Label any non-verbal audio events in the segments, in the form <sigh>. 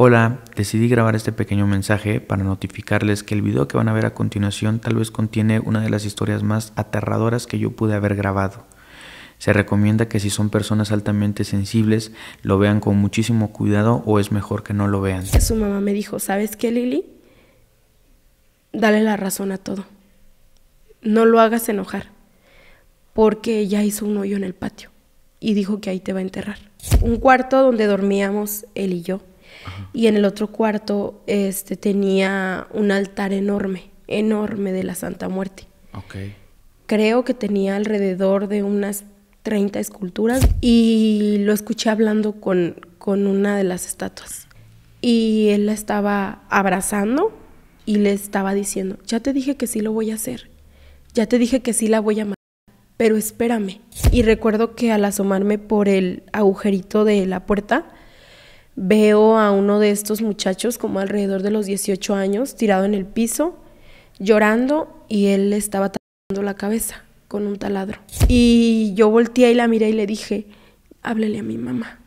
Hola, decidí grabar este pequeño mensaje para notificarles que el video que van a ver a continuación tal vez contiene una de las historias más aterradoras que yo pude haber grabado. Se recomienda que si son personas altamente sensibles lo vean con muchísimo cuidado o es mejor que no lo vean. Su mamá me dijo, ¿sabes qué Lili? Dale la razón a todo. No lo hagas enojar, porque ella hizo un hoyo en el patio y dijo que ahí te va a enterrar. Un cuarto donde dormíamos él y yo y en el otro cuarto este, tenía un altar enorme, enorme de la Santa Muerte. Creo que tenía alrededor de unas 30 esculturas y lo escuché hablando con, con una de las estatuas. Y él la estaba abrazando y le estaba diciendo, ya te dije que sí lo voy a hacer, ya te dije que sí la voy a matar, pero espérame. Y recuerdo que al asomarme por el agujerito de la puerta, veo a uno de estos muchachos como alrededor de los 18 años tirado en el piso, llorando y él estaba tapando la cabeza con un taladro. Y yo volteé y la miré y le dije, háblele a mi mamá,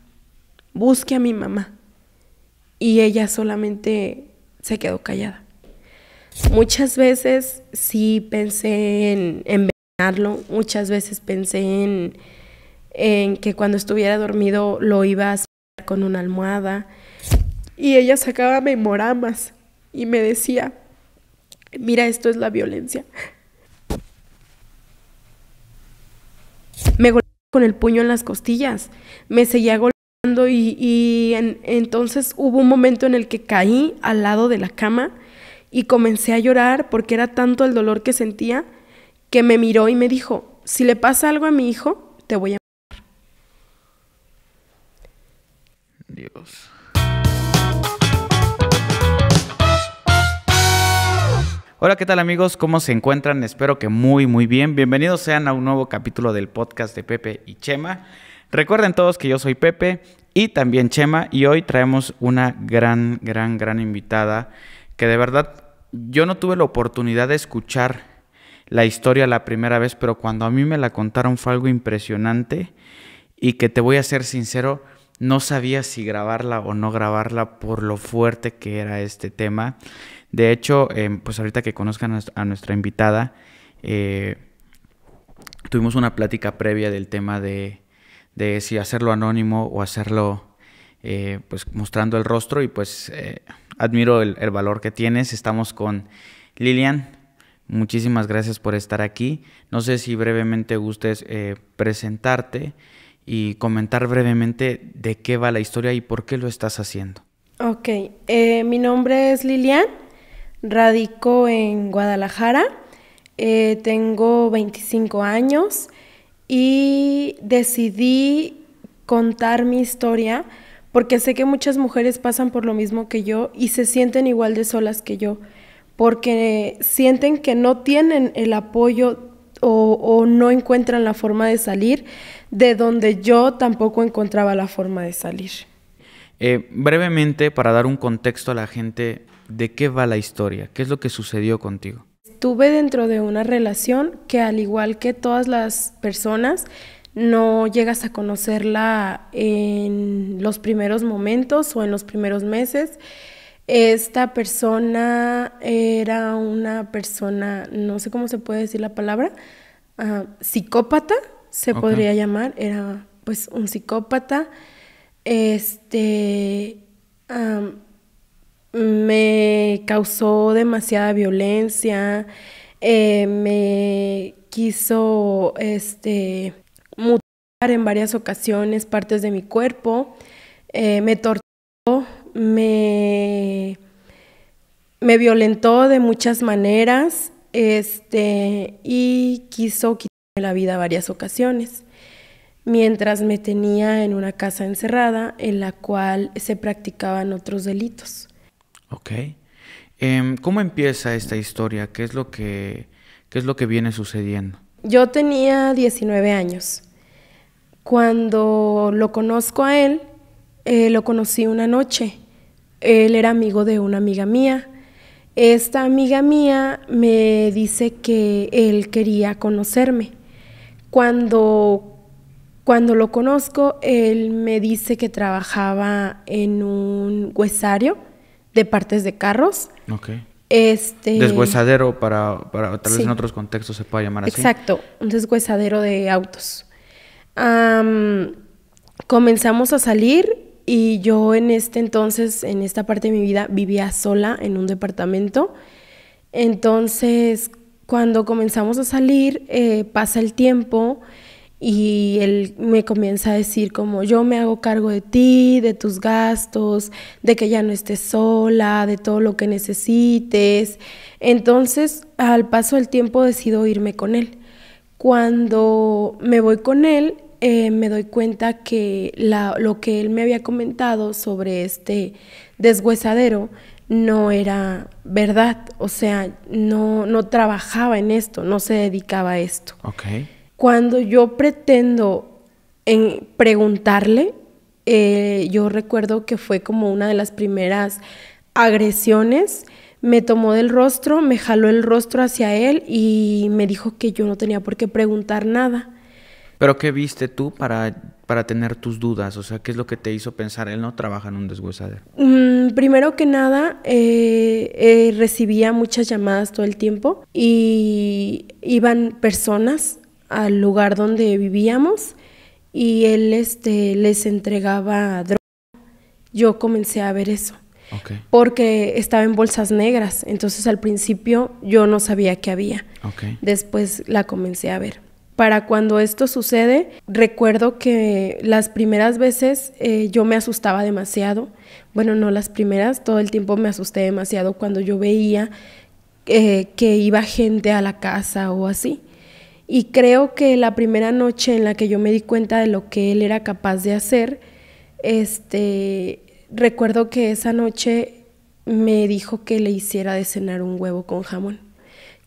busque a mi mamá. Y ella solamente se quedó callada. Muchas veces sí pensé en envenenarlo, muchas veces pensé en, en que cuando estuviera dormido lo iba a con una almohada. Y ella sacaba memoramas y me decía, mira, esto es la violencia. Me golpeaba con el puño en las costillas, me seguía golpeando y, entonces hubo un momento en el que caí al lado de la cama y comencé a llorar porque era tanto el dolor que sentía que me miró y me dijo, si le pasa algo a mi hijo, te voy a... Hola, ¿qué tal amigos? ¿Cómo se encuentran? Espero que muy, muy bien. Bienvenidos sean a un nuevo capítulo del podcast de Pepe y Chema. Recuerden todos que yo soy Pepe y también Chema y hoy traemos una gran, gran, gran invitada que de verdad yo no tuve la oportunidad de escuchar la historia la primera vez, pero cuando a mí me la contaron fue algo impresionante y que te voy a ser sincero, no sabía si grabarla o no grabarla por lo fuerte que era este tema. De hecho, em, pues ahorita que conozcan a nuestra invitada, eh, tuvimos una plática previa del tema de, si hacerlo anónimo o hacerlo eh, pues mostrando el rostro y pues eh, admiro el, valor que tienes. Estamos con Lilian, muchísimas gracias por estar aquí. No sé si brevemente gustes presentarte y comentar brevemente de qué va la historia y por qué lo estás haciendo. Ok, eh, mi nombre es Lilian, radico en Guadalajara, eh, tengo 25 años y decidí contar mi historia porque sé que muchas mujeres pasan por lo mismo que yo y se sienten igual de solas que yo, porque sienten que no tienen el apoyo o, no encuentran la forma de salir de donde yo tampoco encontraba la forma de salir. Eh, brevemente, para dar un contexto a la gente, ¿de qué va la historia? ¿Qué es lo que sucedió contigo? Estuve dentro de una relación que al igual que todas las personas, no llegas a conocerla en los primeros momentos o en los primeros meses. Esta persona era una persona, no sé cómo se puede decir la palabra, ah, psicópata, se podría llamar, era pues un psicópata. Este me causó demasiada violencia, eh, me quiso este, mutilar en varias ocasiones partes de mi cuerpo, eh, me torturó, me me violentó de muchas maneras este, y quiso quitarme la vida varias ocasiones, mientras me tenía en una casa encerrada en la cual se practicaban otros delitos. Ok. Em, ¿Cómo empieza esta historia? ¿Qué es, lo que, ¿Qué es lo que viene sucediendo? Yo tenía 19 años. Cuando lo conozco a él, eh, lo conocí una noche. Él era amigo de una amiga mía esta amiga mía me dice que él quería conocerme. Cuando, cuando lo conozco, él me dice que trabajaba en un huesario de partes de carros. Este, deshuesadero para, para tal vez en otros contextos se pueda llamar así. Exacto, un deshuesadero de autos. comenzamos a salir y yo en este entonces, en esta parte de mi vida, vivía sola en un departamento. Entonces, cuando comenzamos a salir, eh, pasa el tiempo y él me comienza a decir como yo me hago cargo de ti, de tus gastos, de que ya no estés sola, de todo lo que necesites. Entonces, al paso del tiempo decido irme con él. Cuando me voy con él, eh, me doy cuenta que lo que él me había comentado sobre este desguesadero no era verdad, o sea, no, trabajaba en esto, no se dedicaba a esto. Okay. Cuando yo pretendo en preguntarle, eh, yo recuerdo que fue como una de las primeras agresiones, me tomó del rostro, me jaló el rostro hacia él y me dijo que yo no tenía por qué preguntar nada. Pero ¿qué viste tú para, para tener tus dudas? O sea, ¿qué es lo que te hizo pensar? Él no trabaja en un desguesadero. Mm, primero que nada, eh, eh, recibía muchas llamadas todo el tiempo y iban personas al lugar donde vivíamos y él este, les entregaba droga. Yo comencé a ver eso. Porque estaba en bolsas negras, entonces al principio yo no sabía qué había. Después la comencé a ver para cuando esto sucede, recuerdo que las primeras veces eh, yo me asustaba demasiado. Bueno, no las primeras, todo el tiempo me asusté demasiado cuando yo veía eh, que iba gente a la casa o así. Y creo que la primera noche en la que yo me di cuenta de lo que él era capaz de hacer, este, recuerdo que esa noche me dijo que le hiciera de cenar un huevo con jamón.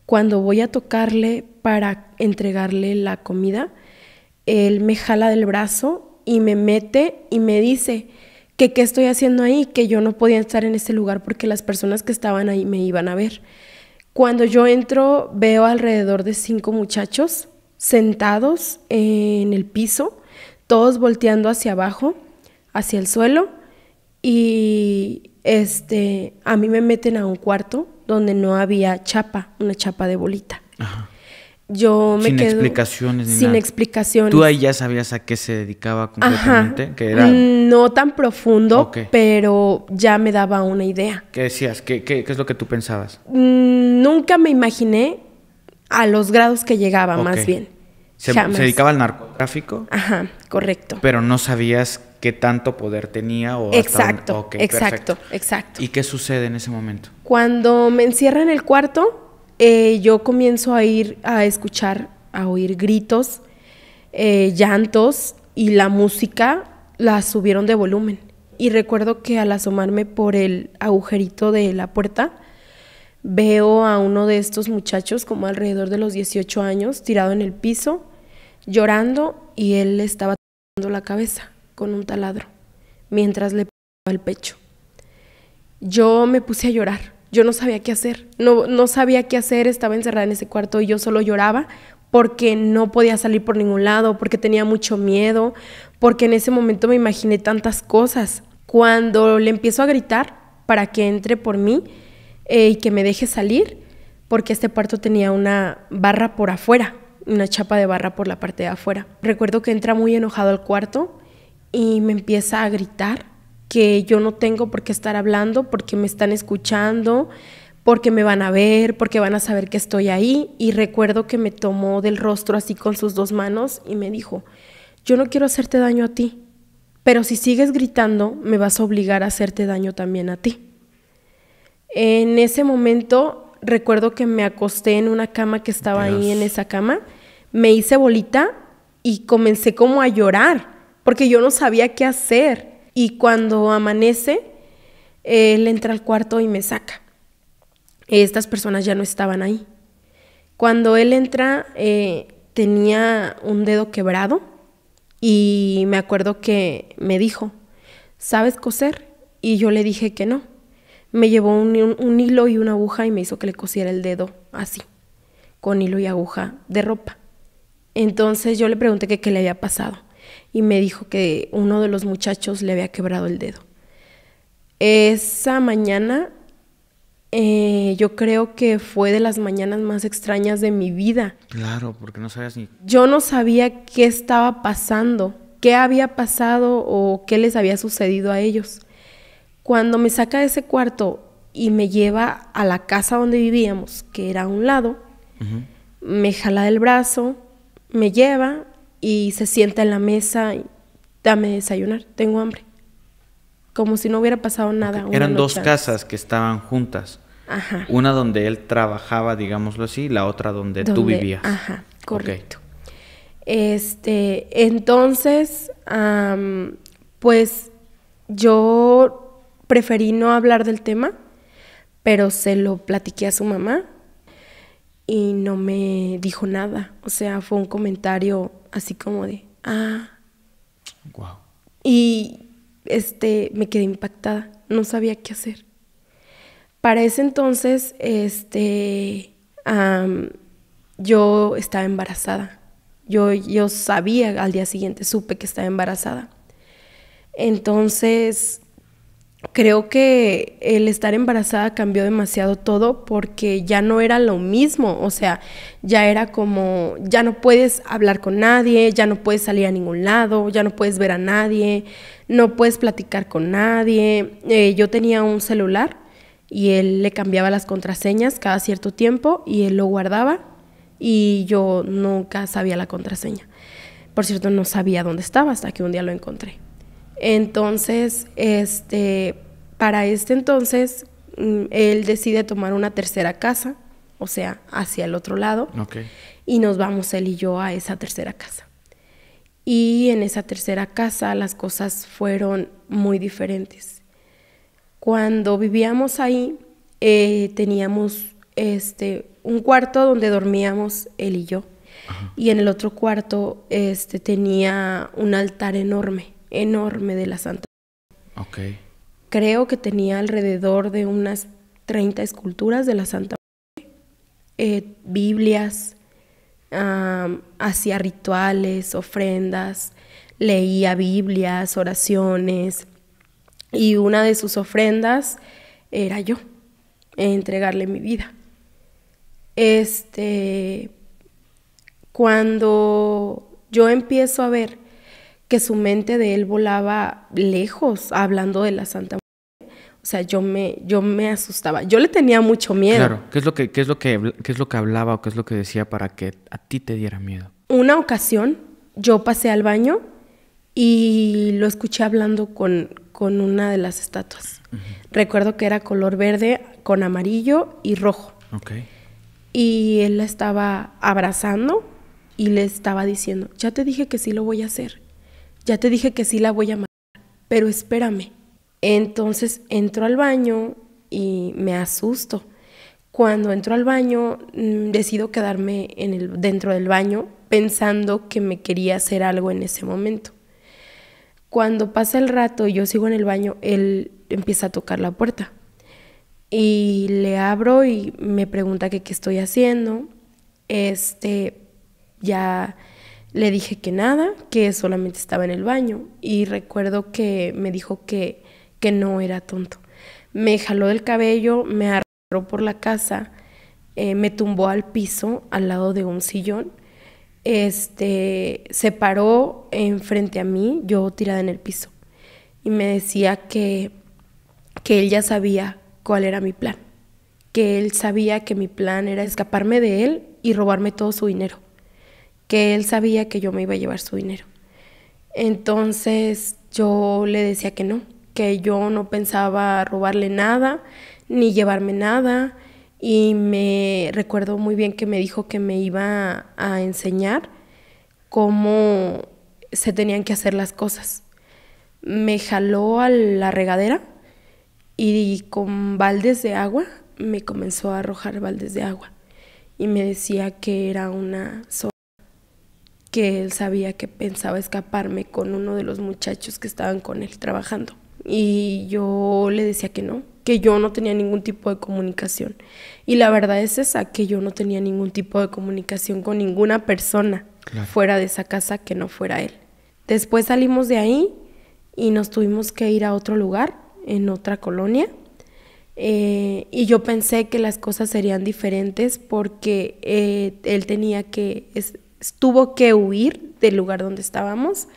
Cuando voy a tocarle para entregarle la comida, él me jala del brazo y me mete y me dice que qué estoy haciendo ahí, que yo no podía estar en ese lugar porque las personas que estaban ahí me iban a ver. Cuando yo entro veo alrededor de cinco muchachos sentados en el piso, todos volteando hacia abajo, hacia el suelo, y este, a mí me meten a un cuarto donde no había chapa, una chapa de bolita. Ajá yo me sin explicaciones ni sin explicaciones tú ahí ya sabías a qué se dedicaba completamente que era mm, no tan profundo pero ya me daba una idea qué decías qué, es lo que tú pensabas mm, nunca me imaginé a los grados que llegaba más bien se, dedicaba al narcotráfico Ajá, correcto pero no sabías qué tanto poder tenía o exacto hasta exacto exacto y qué sucede en ese momento cuando me encierra en el cuarto eh, yo comienzo a ir a escuchar, a oír gritos, eh, llantos y la música la subieron de volumen. Y recuerdo que al asomarme por el agujerito de la puerta, veo a uno de estos muchachos como alrededor de los 18 años tirado en el piso, llorando y él estaba tocando la cabeza con un taladro mientras le pegaba el pecho. Yo me puse a llorar yo no sabía qué hacer, no, no sabía qué hacer, estaba encerrada en ese cuarto y yo solo lloraba porque no podía salir por ningún lado, porque tenía mucho miedo, porque en ese momento me imaginé tantas cosas. Cuando le empiezo a gritar para que entre por mí eh, y que me deje salir, porque este cuarto tenía una barra por afuera, una chapa de barra por la parte de afuera. Recuerdo que entra muy enojado al cuarto y me empieza a gritar que yo no tengo por qué estar hablando, porque me están escuchando, porque me van a ver, porque van a saber que estoy ahí. Y recuerdo que me tomó del rostro así con sus dos manos y me dijo, yo no quiero hacerte daño a ti, pero si sigues gritando, me vas a obligar a hacerte daño también a ti. En ese momento recuerdo que me acosté en una cama que estaba ahí en esa cama, me hice bolita y comencé como a llorar, porque yo no sabía qué hacer y cuando amanece, él entra al cuarto y me saca. Estas personas ya no estaban ahí. Cuando él entra, eh, tenía un dedo quebrado y me acuerdo que me dijo, ¿sabes coser? Y yo le dije que no. Me llevó un, hilo y una aguja y me hizo que le cosiera el dedo así, con hilo y aguja de ropa. Entonces yo le pregunté qué le había pasado y me dijo que uno de los muchachos le había quebrado el dedo. Esa mañana eh, yo creo que fue de las mañanas más extrañas de mi vida. Claro, porque no sabías ni... Yo no sabía qué estaba pasando, qué había pasado o qué les había sucedido a ellos. Cuando me saca de ese cuarto y me lleva a la casa donde vivíamos, que era a un lado, me jala del brazo, me lleva y se sienta en la mesa y dame desayunar, tengo hambre. Como si no hubiera pasado nada. Eran dos casas que estaban juntas. Ajá. Una donde él trabajaba, digámoslo así, y la otra donde, tú vivías. Ajá, correcto. Este, entonces, pues yo preferí no hablar del tema, pero se lo platiqué a su mamá y no me dijo nada. O sea, fue un comentario así como de, ah. Y este, me quedé impactada, no sabía qué hacer. Para ese entonces, este, yo estaba embarazada. Yo, yo sabía al día siguiente, supe que estaba embarazada. Entonces, Creo que el estar embarazada cambió demasiado todo porque ya no era lo mismo, o sea, ya era como, ya no puedes hablar con nadie, ya no puedes salir a ningún lado, ya no puedes ver a nadie, no puedes platicar con nadie. Eh, yo tenía un celular y él le cambiaba las contraseñas cada cierto tiempo y él lo guardaba y yo nunca sabía la contraseña. Por cierto, no sabía dónde estaba hasta que un día lo encontré. Entonces, este, para este entonces, mm, él decide tomar una tercera casa, o sea, hacia el otro lado, y nos vamos él y yo a esa tercera casa. Y en esa tercera casa las cosas fueron muy diferentes. Cuando vivíamos ahí, eh, teníamos este, un cuarto donde dormíamos él y yo. Y en el otro cuarto este, tenía un altar enorme enorme de la Santa. Okay. Creo que tenía alrededor de unas 30 esculturas de la Santa eh, Biblias, hacía rituales, ofrendas, leía Biblias, oraciones, y una de sus ofrendas era yo, entregarle mi vida. Este, cuando yo empiezo a ver que su mente de él volaba lejos hablando de la Santa Muerte. O sea, yo me, yo me asustaba. Yo le tenía mucho miedo. Claro, ¿qué es lo que, es lo que, es lo que hablaba o qué es lo que decía para que a ti te diera miedo? Una ocasión yo pasé al baño y lo escuché hablando con, con una de las estatuas. Recuerdo que era color verde con amarillo y rojo. Okay. Y él la estaba abrazando y le estaba diciendo, ya te dije que sí lo voy a hacer ya te dije que sí la voy a matar, pero espérame. Entonces entro al baño y me asusto. Cuando entro al baño, mm, decido quedarme en el, dentro del baño pensando que me quería hacer algo en ese momento. Cuando pasa el rato y yo sigo en el baño, él empieza a tocar la puerta. Y le abro y me pregunta qué estoy haciendo. Este, ya le dije que nada, que solamente estaba en el baño y recuerdo que me dijo que, que no era tonto. Me jaló del cabello, me arrastró por la casa, eh, me tumbó al piso al lado de un sillón, este, se paró enfrente a mí, yo tirada en el piso, y me decía que, que él ya sabía cuál era mi plan, que él sabía que mi plan era escaparme de él y robarme todo su dinero que él sabía que yo me iba a llevar su dinero. Entonces yo le decía que no, que yo no pensaba robarle nada ni llevarme nada y me recuerdo muy bien que me dijo que me iba a enseñar cómo se tenían que hacer las cosas. Me jaló a la regadera y con baldes de agua me comenzó a arrojar baldes de agua y me decía que era una sola que él sabía que pensaba escaparme con uno de los muchachos que estaban con él trabajando. Y yo le decía que no, que yo no tenía ningún tipo de comunicación. Y la verdad es esa, que yo no tenía ningún tipo de comunicación con ninguna persona fuera de esa casa que no fuera él. Después salimos de ahí y nos tuvimos que ir a otro lugar, en otra colonia. Eh, y yo pensé que las cosas serían diferentes porque eh, él tenía que tuvo que huir del lugar donde estábamos.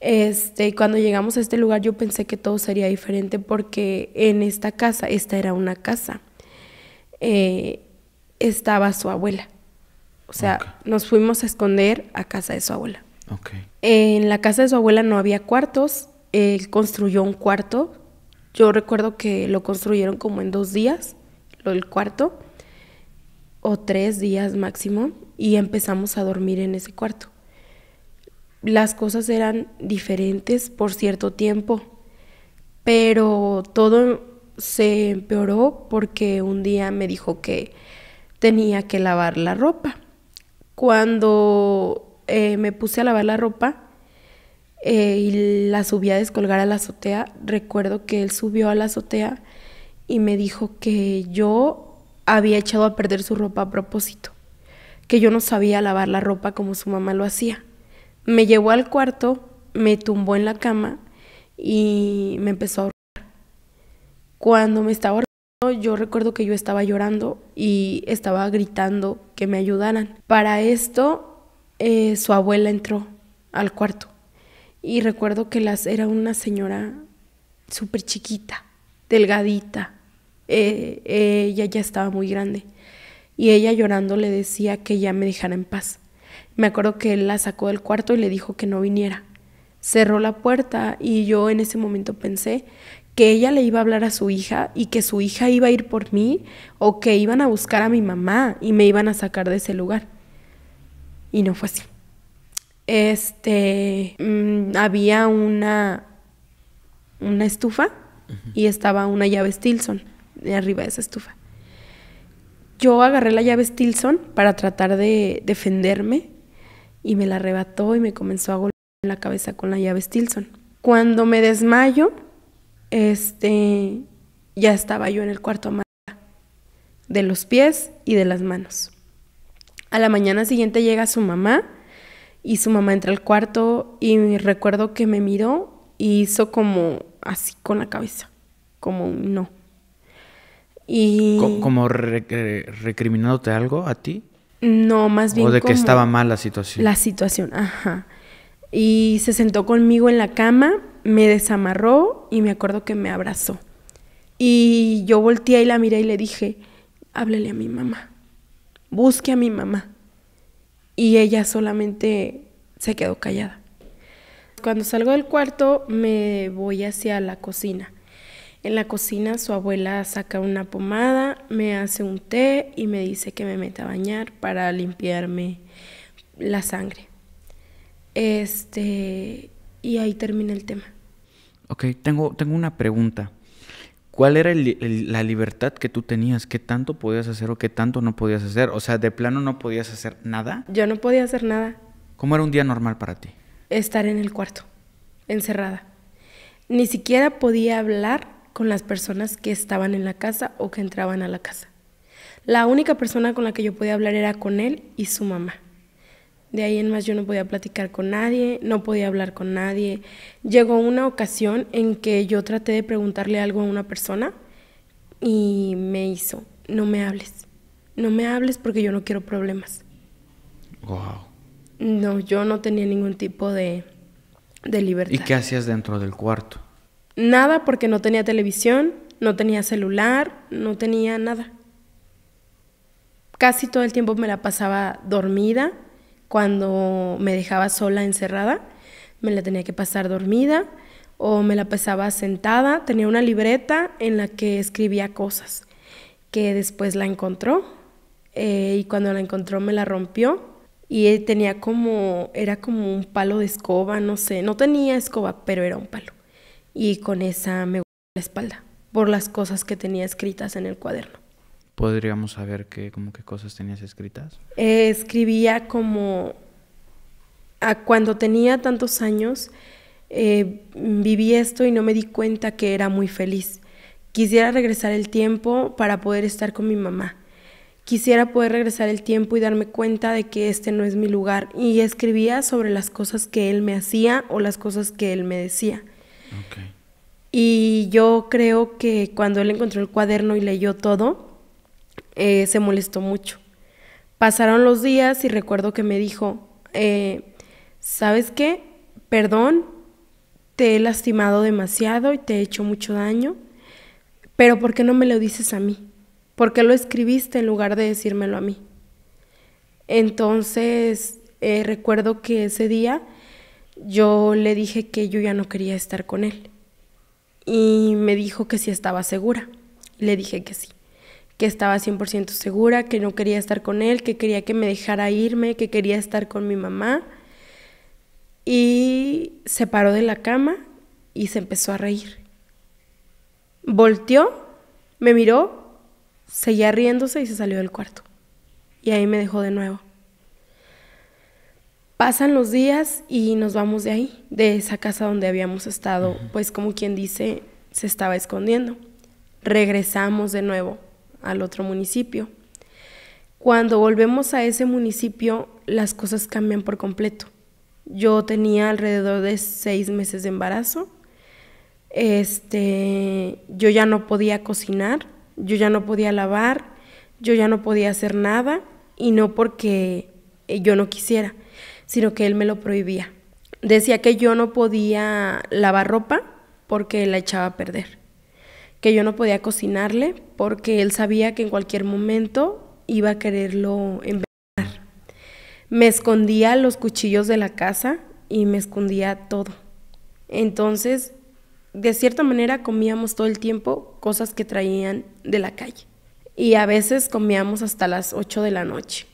Este, cuando llegamos a este lugar yo pensé que todo sería diferente porque en esta casa, esta era una casa, eh, estaba su abuela. O sea, nos fuimos a esconder a casa de su abuela. En la casa de su abuela no había cuartos, él construyó un cuarto. Yo recuerdo que lo construyeron como en dos días, lo del cuarto o tres días máximo y empezamos a dormir en ese cuarto. Las cosas eran diferentes por cierto tiempo, pero todo se empeoró porque un día me dijo que tenía que lavar la ropa. Cuando eh, me puse a lavar la ropa eh, y la subí a descolgar a la azotea, recuerdo que él subió a la azotea y me dijo que yo había echado a perder su ropa a propósito, que yo no sabía lavar la ropa como su mamá lo hacía. Me llevó al cuarto, me tumbó en la cama y me empezó a ahorrar. Cuando me estaba orando, yo recuerdo que yo estaba llorando y estaba gritando que me ayudaran. Para esto, eh, su abuela entró al cuarto y recuerdo que las era una señora súper chiquita, delgadita, ella ya estaba muy grande. Y ella llorando le decía que ya me dejara en paz. Me acuerdo que él la sacó del cuarto y le dijo que no viniera. Cerró la puerta y yo en ese momento pensé que ella le iba a hablar a su hija y que su hija iba a ir por mí o que iban a buscar a mi mamá y me iban a sacar de ese lugar. Y no fue así. Este, mm, había una, una estufa y estaba una llave Stilson de arriba de esa estufa. Yo agarré la llave Stilson para tratar de defenderme y me la arrebató y me comenzó a golpear la cabeza con la llave Stilson. Cuando me desmayo, este, ya estaba yo en el cuarto amarrada de los pies y de las manos. A la mañana siguiente llega su mamá y su mamá entra al cuarto y recuerdo que me miró y hizo como así con la cabeza, como no. Y... ¿Como recriminándote algo a ti? No, más bien. O de que estaba mal la situación. La situación, ajá. Y se sentó conmigo en la cama, me desamarró y me acuerdo que me abrazó. Y yo volteé y la miré y le dije, háblele a mi mamá, busque a mi mamá. Y ella solamente se quedó callada. Cuando salgo del cuarto me voy hacia la cocina en la cocina su abuela saca una pomada, me hace un té y me dice que me meta a bañar para limpiarme la sangre. Este, y ahí termina el tema. Ok, tengo, tengo una pregunta. ¿Cuál era la libertad que tú tenías? ¿Qué tanto podías hacer o qué tanto no podías hacer? O sea, de plano no podías hacer nada. Yo no podía hacer nada. ¿Cómo era un día normal para ti? Estar en el cuarto, encerrada. Ni siquiera podía hablar con las personas que estaban en la casa o que entraban a la casa. La única persona con la que yo podía hablar era con él y su mamá. De ahí en más yo no podía platicar con nadie, no podía hablar con nadie. Llegó una ocasión en que yo traté de preguntarle algo a una persona y me hizo, no me hables, no me hables porque yo no quiero problemas. Wow. No, yo no tenía ningún tipo de, de libertad. ¿Y qué hacías dentro del cuarto? Nada porque no tenía televisión, no tenía celular, no tenía nada. Casi todo el tiempo me la pasaba dormida cuando me dejaba sola encerrada. Me la tenía que pasar dormida o me la pasaba sentada. Tenía una libreta en la que escribía cosas que después la encontró eh, y cuando la encontró me la rompió y tenía como, era como un palo de escoba, no sé, no tenía escoba, pero era un palo y con esa me la espalda por las cosas que tenía escritas en el cuaderno. ¿Podríamos saber qué, como qué cosas tenías escritas? Eh, escribía como cuando tenía tantos años eh, viví esto y no me di cuenta que era muy feliz. Quisiera regresar el tiempo para poder estar con mi mamá. Quisiera poder regresar el tiempo y darme cuenta de que este no es mi lugar. Y escribía sobre las cosas que él me hacía o las cosas que él me decía. Y yo creo que cuando él encontró el cuaderno y leyó todo, eh, se molestó mucho. Pasaron los días y recuerdo que me dijo, eh, ¿sabes qué? Perdón, te he lastimado demasiado y te he hecho mucho daño, pero ¿por qué no me lo dices a mí? ¿Por qué lo escribiste en lugar de decírmelo a mí? Entonces, eh, recuerdo que ese día yo le dije que yo ya no quería estar con él. Y me dijo que si sí estaba segura. Le dije que sí, que estaba 100% segura, que no quería estar con él, que quería que me dejara irme, que quería estar con mi mamá. Y se paró de la cama y se empezó a reír. Volteó, me miró, seguía riéndose y se salió del cuarto. Y ahí me dejó de nuevo. Pasan los días y nos vamos de ahí, de esa casa donde habíamos estado, pues como quien dice, se estaba escondiendo. Regresamos de nuevo al otro municipio. Cuando volvemos a ese municipio, las cosas cambian por completo. Yo tenía alrededor de seis meses de embarazo. Este, yo ya no podía cocinar, yo ya no podía lavar, yo ya no podía hacer nada y no porque yo no quisiera, sino que él me lo prohibía. Decía que yo no podía lavar ropa porque la echaba a perder, que yo no podía cocinarle porque él sabía que en cualquier momento iba a quererlo envenenar. Me escondía los cuchillos de la casa y me escondía todo. Entonces, de cierta manera comíamos todo el tiempo cosas que traían de la calle. Y a veces comíamos hasta las 8 de la noche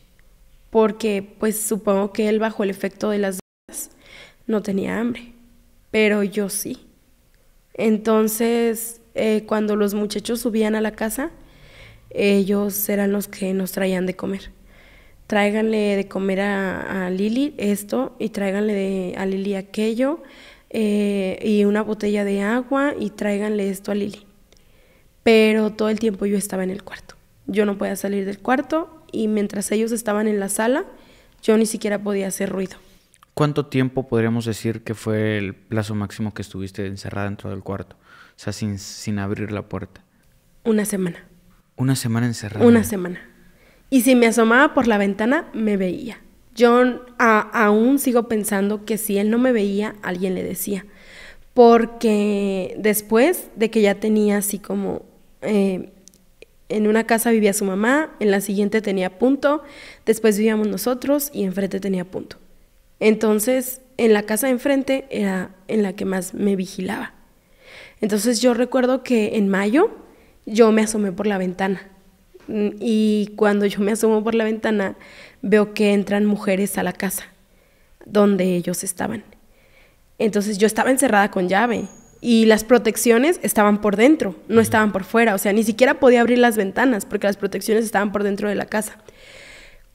porque pues supongo que él bajo el efecto de las drogas no tenía hambre, pero yo sí. Entonces, eh, cuando los muchachos subían a la casa, ellos eran los que nos traían de comer. Tráiganle de comer a, Lili esto y tráiganle a Lili aquello eh, y una botella de agua y tráiganle esto a Lili. Pero todo el tiempo yo estaba en el cuarto. Yo no podía salir del cuarto y mientras ellos estaban en la sala, yo ni siquiera podía hacer ruido. ¿Cuánto tiempo podríamos decir que fue el plazo máximo que estuviste encerrada dentro del cuarto? O sea, sin, sin abrir la puerta. Una semana. Una semana encerrada. Una semana. Y si me asomaba por la ventana, me veía. Yo aún sigo pensando que si él no me veía, alguien le decía. Porque después de que ya tenía así como eh, en una casa vivía su mamá, en la siguiente tenía punto, después vivíamos nosotros y enfrente tenía punto. Entonces, en la casa de enfrente era en la que más me vigilaba. Entonces yo recuerdo que en mayo yo me asomé por la ventana mm, y cuando yo me asomo por la ventana veo que entran mujeres a la casa donde ellos estaban. Entonces yo estaba encerrada con llave y las protecciones estaban por dentro, no estaban por fuera, o sea, ni siquiera podía abrir las ventanas porque las protecciones estaban por dentro de la casa.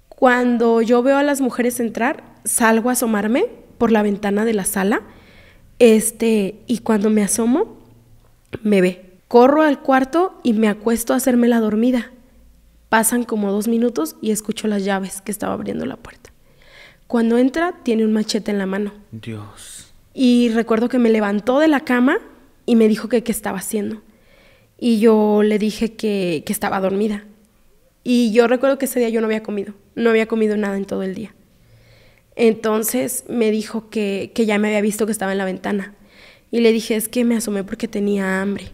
Cuando yo veo a las mujeres entrar, salgo a asomarme por la ventana de la sala, este, y cuando me asomo, me ve. Corro al cuarto y me acuesto a hacerme la dormida. Pasan como dos minutos y escucho las llaves que estaba abriendo la puerta. Cuando entra, tiene un machete en la mano. Dios. Y recuerdo que me levantó de la cama y me dijo que qué estaba haciendo. Y yo le dije que, estaba dormida. Y yo recuerdo que ese día yo no había comido, no había comido nada en todo el día. Entonces me dijo que, ya me había visto que estaba en la ventana. Y le dije, es que me asomé porque tenía hambre.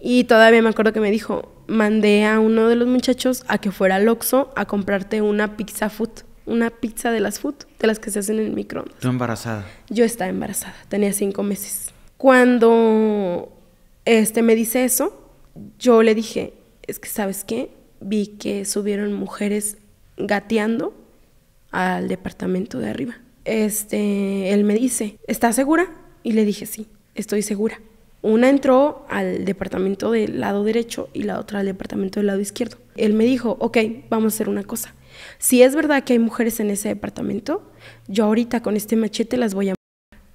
Y todavía me acuerdo que me dijo, mandé a uno de los muchachos a que fuera al Oxxo a comprarte una pizza food una pizza de las food, de las que se hacen en el microondas. ¿Tú embarazada? Yo estaba embarazada, tenía cinco meses. Cuando este me dice eso, yo le dije, es que sabes qué, vi que subieron mujeres gateando al departamento de arriba. Este, él me dice, ¿estás segura? Y le dije, sí, estoy segura. Una entró al departamento del lado derecho y la otra al departamento del lado izquierdo. Él me dijo, ok, vamos a hacer una cosa. Si es verdad que hay mujeres en ese departamento, yo ahorita con este machete las voy a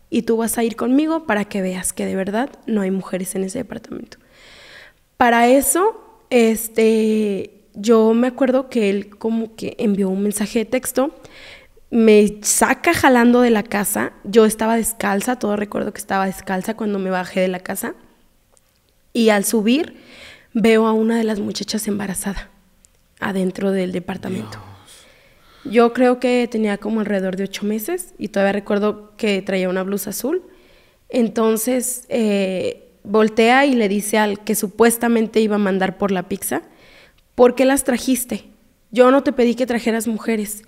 y tú vas a ir conmigo para que veas que de verdad no hay mujeres en ese departamento. Para eso, este, yo me acuerdo que él como que envió un mensaje de texto, me saca jalando de la casa, yo estaba descalza, todo recuerdo que estaba descalza cuando me bajé de la casa, y al subir veo a una de las muchachas embarazada adentro del departamento. Yo creo que tenía como alrededor de ocho meses y todavía recuerdo que traía una blusa azul. Entonces eh, voltea y le dice al que supuestamente iba a mandar por la pizza, ¿por qué las trajiste? Yo no te pedí que trajeras mujeres.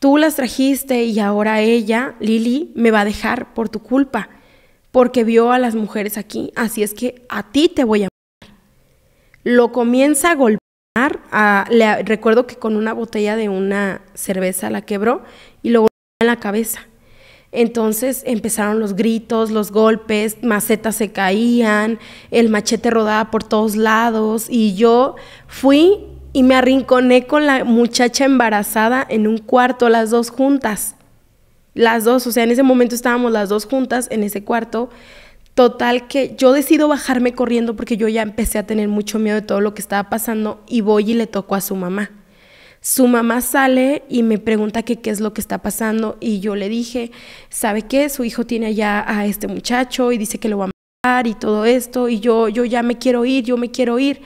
Tú las trajiste y ahora ella, Lili, me va a dejar por tu culpa, porque vio a las mujeres aquí. Así es que a ti te voy a... Lo comienza a golpear Ah, le, recuerdo que con una botella de una cerveza la quebró y luego en la cabeza. Entonces empezaron los gritos, los golpes, macetas se caían, el machete rodaba por todos lados y yo fui y me arrinconé con la muchacha embarazada en un cuarto, las dos juntas. Las dos, o sea, en ese momento estábamos las dos juntas en ese cuarto Total que yo decido bajarme corriendo porque yo ya empecé a tener mucho miedo de todo lo que estaba pasando y voy y le toco a su mamá. Su mamá sale y me pregunta qué es lo que está pasando y yo le dije, ¿sabe qué? Su hijo tiene allá a este muchacho y dice que lo va a matar y todo esto y yo, yo ya me quiero ir, yo me quiero ir.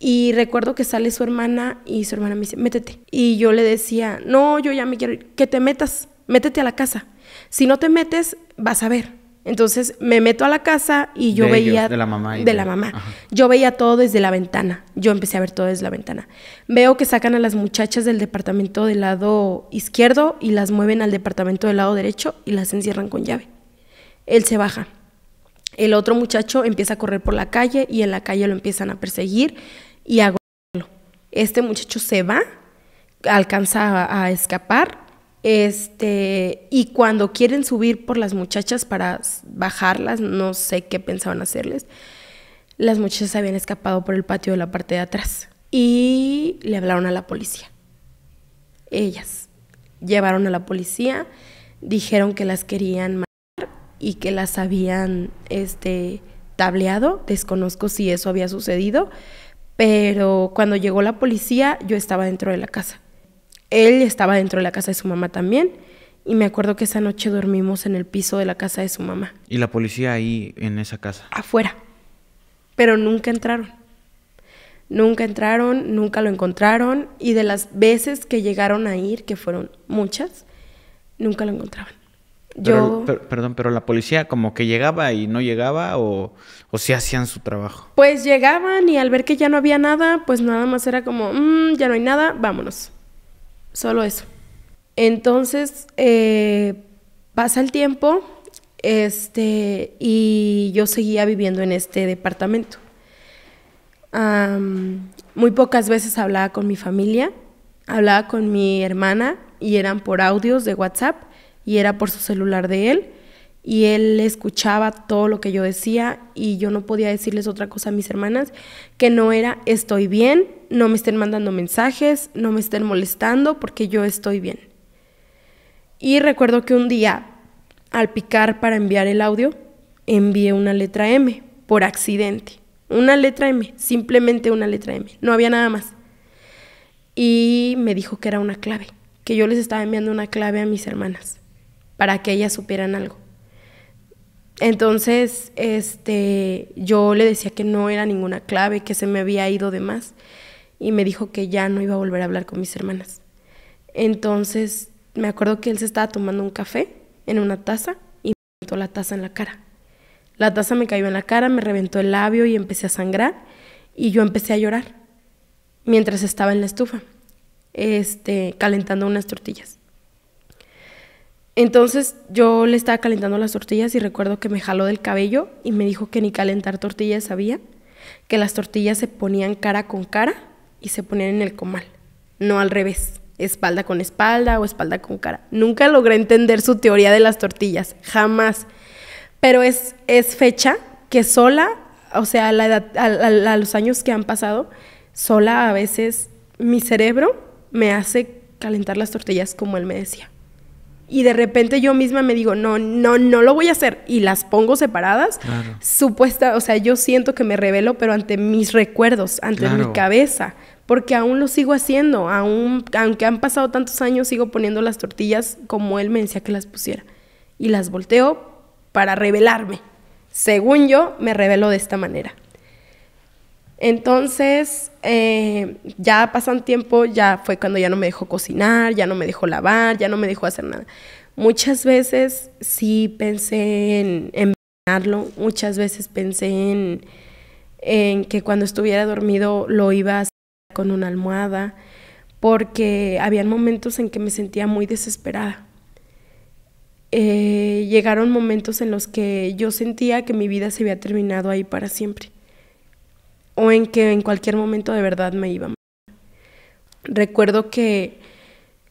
Y recuerdo que sale su hermana y su hermana me dice, métete. Y yo le decía, no, yo ya me quiero ir, que te metas, métete a la casa. Si no te metes, vas a ver. Entonces me meto a la casa y yo veía... de la mamá. De, la mamá. Yo veía todo desde la ventana. Yo empecé a ver todo desde la ventana. Veo que sacan a las muchachas del departamento del lado izquierdo y las mueven al departamento del lado derecho y las encierran con llave. Él se baja. El otro muchacho empieza a correr por la calle y en la calle lo empiezan a perseguir y a Este muchacho se va, alcanza a escapar este, y cuando quieren subir por las muchachas para bajarlas, no sé qué pensaban hacerles, las muchachas habían escapado por el patio de la parte de atrás y le hablaron a la policía. Ellas llevaron a la policía, dijeron que las querían matar y que las habían este, tableado. Desconozco si eso había sucedido, pero cuando llegó la policía yo estaba dentro de la casa. Él estaba dentro de la casa de su mamá también. Y me acuerdo que esa noche dormimos en el piso de la casa de su mamá. ¿Y la policía ahí en esa casa? Afuera. Pero nunca entraron. Nunca entraron, nunca lo encontraron. Y de las veces que llegaron a ir, que fueron muchas, nunca lo encontraban. Yo... perdón, pero la policía como que llegaba y no llegaba o, o hacían su trabajo. Pues llegaban y al ver que ya no había nada, pues nada más era como, mm, ya no hay nada, vámonos. Solo eso. Entonces, eh, pasa el tiempo este, y yo seguía viviendo en este departamento. muy pocas veces hablaba con mi familia, hablaba con mi hermana y eran por audios de WhatsApp y era por su celular de él y él escuchaba todo lo que yo decía y yo no podía decirles otra cosa a mis hermanas que no era estoy bien, no me estén mandando mensajes, no me estén molestando porque yo estoy bien. Y recuerdo que un día al picar para enviar el audio envié una letra M por accidente, una letra M, simplemente una letra M, no había nada más. Y me dijo que era una clave, que yo les estaba enviando una clave a mis hermanas para que ellas supieran algo. Entonces, este, yo le decía que no era ninguna clave, que se me había ido de más y me dijo que ya no iba a volver a hablar con mis hermanas. Entonces, me acuerdo que él se estaba tomando un café en una taza y me reventó la taza en la cara. La taza me cayó en la cara, me reventó el labio y empecé a sangrar y yo empecé a llorar mientras estaba en la estufa, este, calentando unas tortillas. Entonces yo le estaba calentando las tortillas y recuerdo que me jaló del cabello y me dijo que ni calentar tortillas sabía, que las tortillas se ponían cara con cara y se ponían en el comal, no al revés, espalda con espalda o espalda con cara. Nunca logré entender su teoría de las tortillas, jamás. Pero es, es fecha que sola, o sea, a, a los años que han pasado, sola a veces mi cerebro me hace calentar las tortillas como él me decía y de repente yo misma me digo, no, no, no lo voy a hacer y las pongo separadas, supuesta, o sea, yo siento que me revelo, pero ante mis recuerdos, ante mi cabeza, porque aún lo sigo haciendo, aún, aunque han pasado tantos años, sigo poniendo las tortillas como él me decía que las pusiera y las volteo para revelarme. Según yo, me revelo de esta manera. Entonces, eh, ya pasan tiempo, ya fue cuando ya no me dejó cocinar, ya no me dejó lavar, ya no me dejó hacer nada. Muchas veces sí pensé en, envenenarlo, muchas veces pensé en, que cuando estuviera dormido lo iba a hacer con una almohada, porque habían momentos en que me sentía muy desesperada. Eh, llegaron momentos en los que yo sentía que mi vida se había terminado ahí para siempre o en que en cualquier momento de verdad me iba a morir. Recuerdo que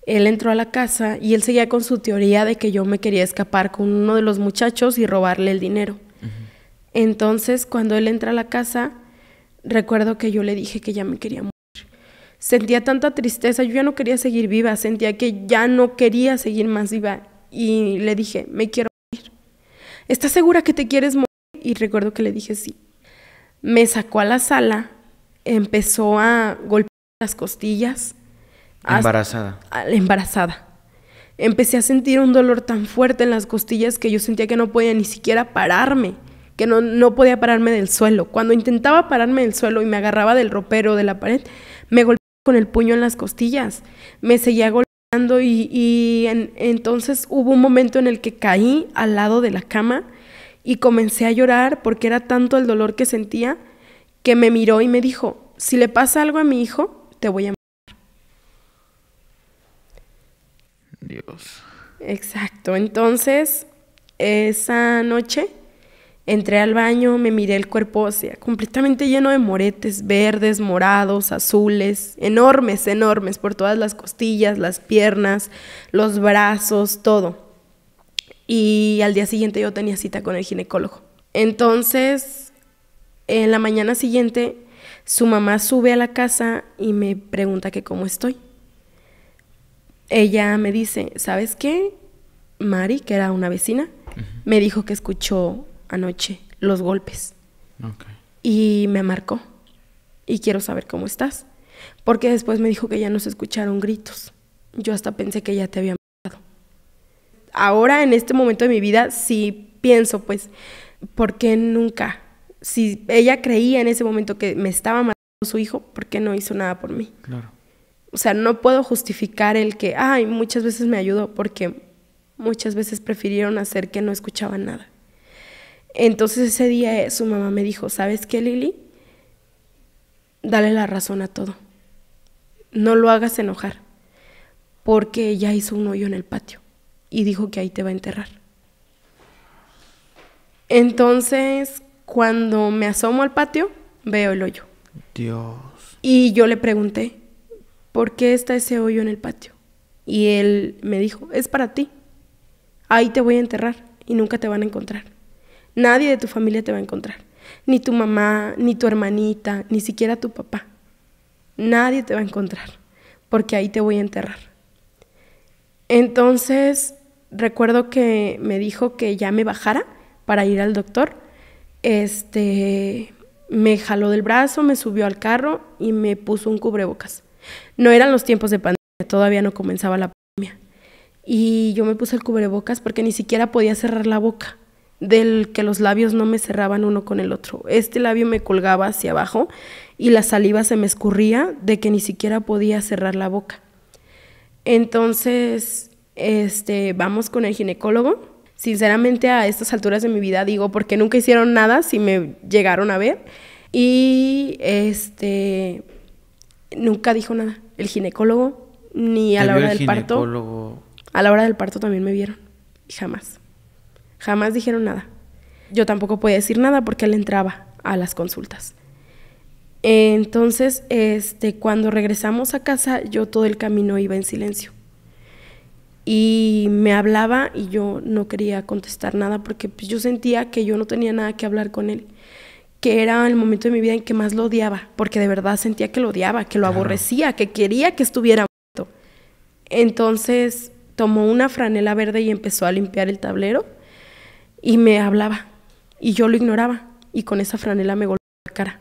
él entró a la casa y él seguía con su teoría de que yo me quería escapar con uno de los muchachos y robarle el dinero. Entonces, cuando él entra a la casa, recuerdo que yo le dije que ya me quería morir. Sentía tanta tristeza, yo ya no quería seguir viva, sentía que ya no quería seguir más viva y le dije, me quiero morir. ¿Estás segura que te quieres morir? Y recuerdo que le dije sí me sacó a la sala, empezó a golpear las costillas. Embarazada. embarazada. Empecé a sentir un dolor tan fuerte en las costillas que yo sentía que no podía ni siquiera pararme, que no, podía pararme del suelo. Cuando intentaba pararme del suelo y me agarraba del ropero de la pared, me golpeaba con el puño en las costillas, me seguía golpeando y, entonces hubo un momento en el que caí al lado de la cama y comencé a llorar porque era tanto el dolor que sentía que me miró y me dijo, si le pasa algo a mi hijo, te voy a matar. Dios. Exacto, entonces esa noche entré al baño, me miré el cuerpo sea, completamente lleno de moretes verdes, morados, azules, enormes, enormes, por todas las costillas, las piernas, los brazos, todo y al día siguiente yo tenía cita con el ginecólogo. Entonces, en la mañana siguiente, su mamá sube a la casa y me pregunta que cómo estoy. Ella me dice, ¿sabes qué? Mari, que era una vecina, me dijo que escuchó anoche los golpes. Y me marcó. Y quiero saber cómo estás. Porque después me dijo que ya no se escucharon gritos. Yo hasta pensé que ya te había ahora en este momento de mi vida sí pienso, pues, ¿por qué nunca? Si ella creía en ese momento que me estaba matando su hijo, ¿por qué no hizo nada por mí? Claro. O sea, no puedo justificar el que, ay, muchas veces me ayudó porque muchas veces prefirieron hacer que no escuchaban nada. Entonces ese día eh, su mamá me dijo, ¿sabes qué, Lili? Dale la razón a todo. No lo hagas enojar, porque ella hizo un hoyo en el patio y dijo que ahí te va a enterrar. Entonces, cuando me asomo al patio, veo el hoyo. Dios. Y yo le pregunté, ¿por qué está ese hoyo en el patio? Y él me dijo, es para ti. Ahí te voy a enterrar y nunca te van a encontrar. Nadie de tu familia te va a encontrar. Ni tu mamá, ni tu hermanita, ni siquiera tu papá. Nadie te va a encontrar porque ahí te voy a enterrar. Entonces recuerdo que me dijo que ya me bajara para ir al doctor. Este, me jaló del brazo, me subió al carro y me puso un cubrebocas. No eran los tiempos de pandemia, todavía no comenzaba la pandemia. Y yo me puse el cubrebocas porque ni siquiera podía cerrar la boca, del que los labios no me cerraban uno con el otro. Este labio me colgaba hacia abajo y la saliva se me escurría de que ni siquiera podía cerrar la boca. Entonces este, vamos con el ginecólogo. Sinceramente a estas alturas de mi vida digo, porque nunca hicieron nada si me llegaron a ver. Y este, nunca dijo nada. El ginecólogo, ni a la hora del parto. A la hora del parto también me vieron. Jamás. Jamás dijeron nada. Yo tampoco podía decir nada porque él entraba a las consultas. Entonces, este, cuando regresamos a casa, yo todo el camino iba en silencio y me hablaba y yo no quería contestar nada porque pues, yo sentía que yo no tenía nada que hablar con él, que era el momento de mi vida en que más lo odiaba, porque de verdad sentía que lo odiaba, que lo aborrecía, que quería que estuviera muerto. Entonces tomó una franela verde y empezó a limpiar el tablero y me hablaba y yo lo ignoraba y con esa franela me golpeó la cara.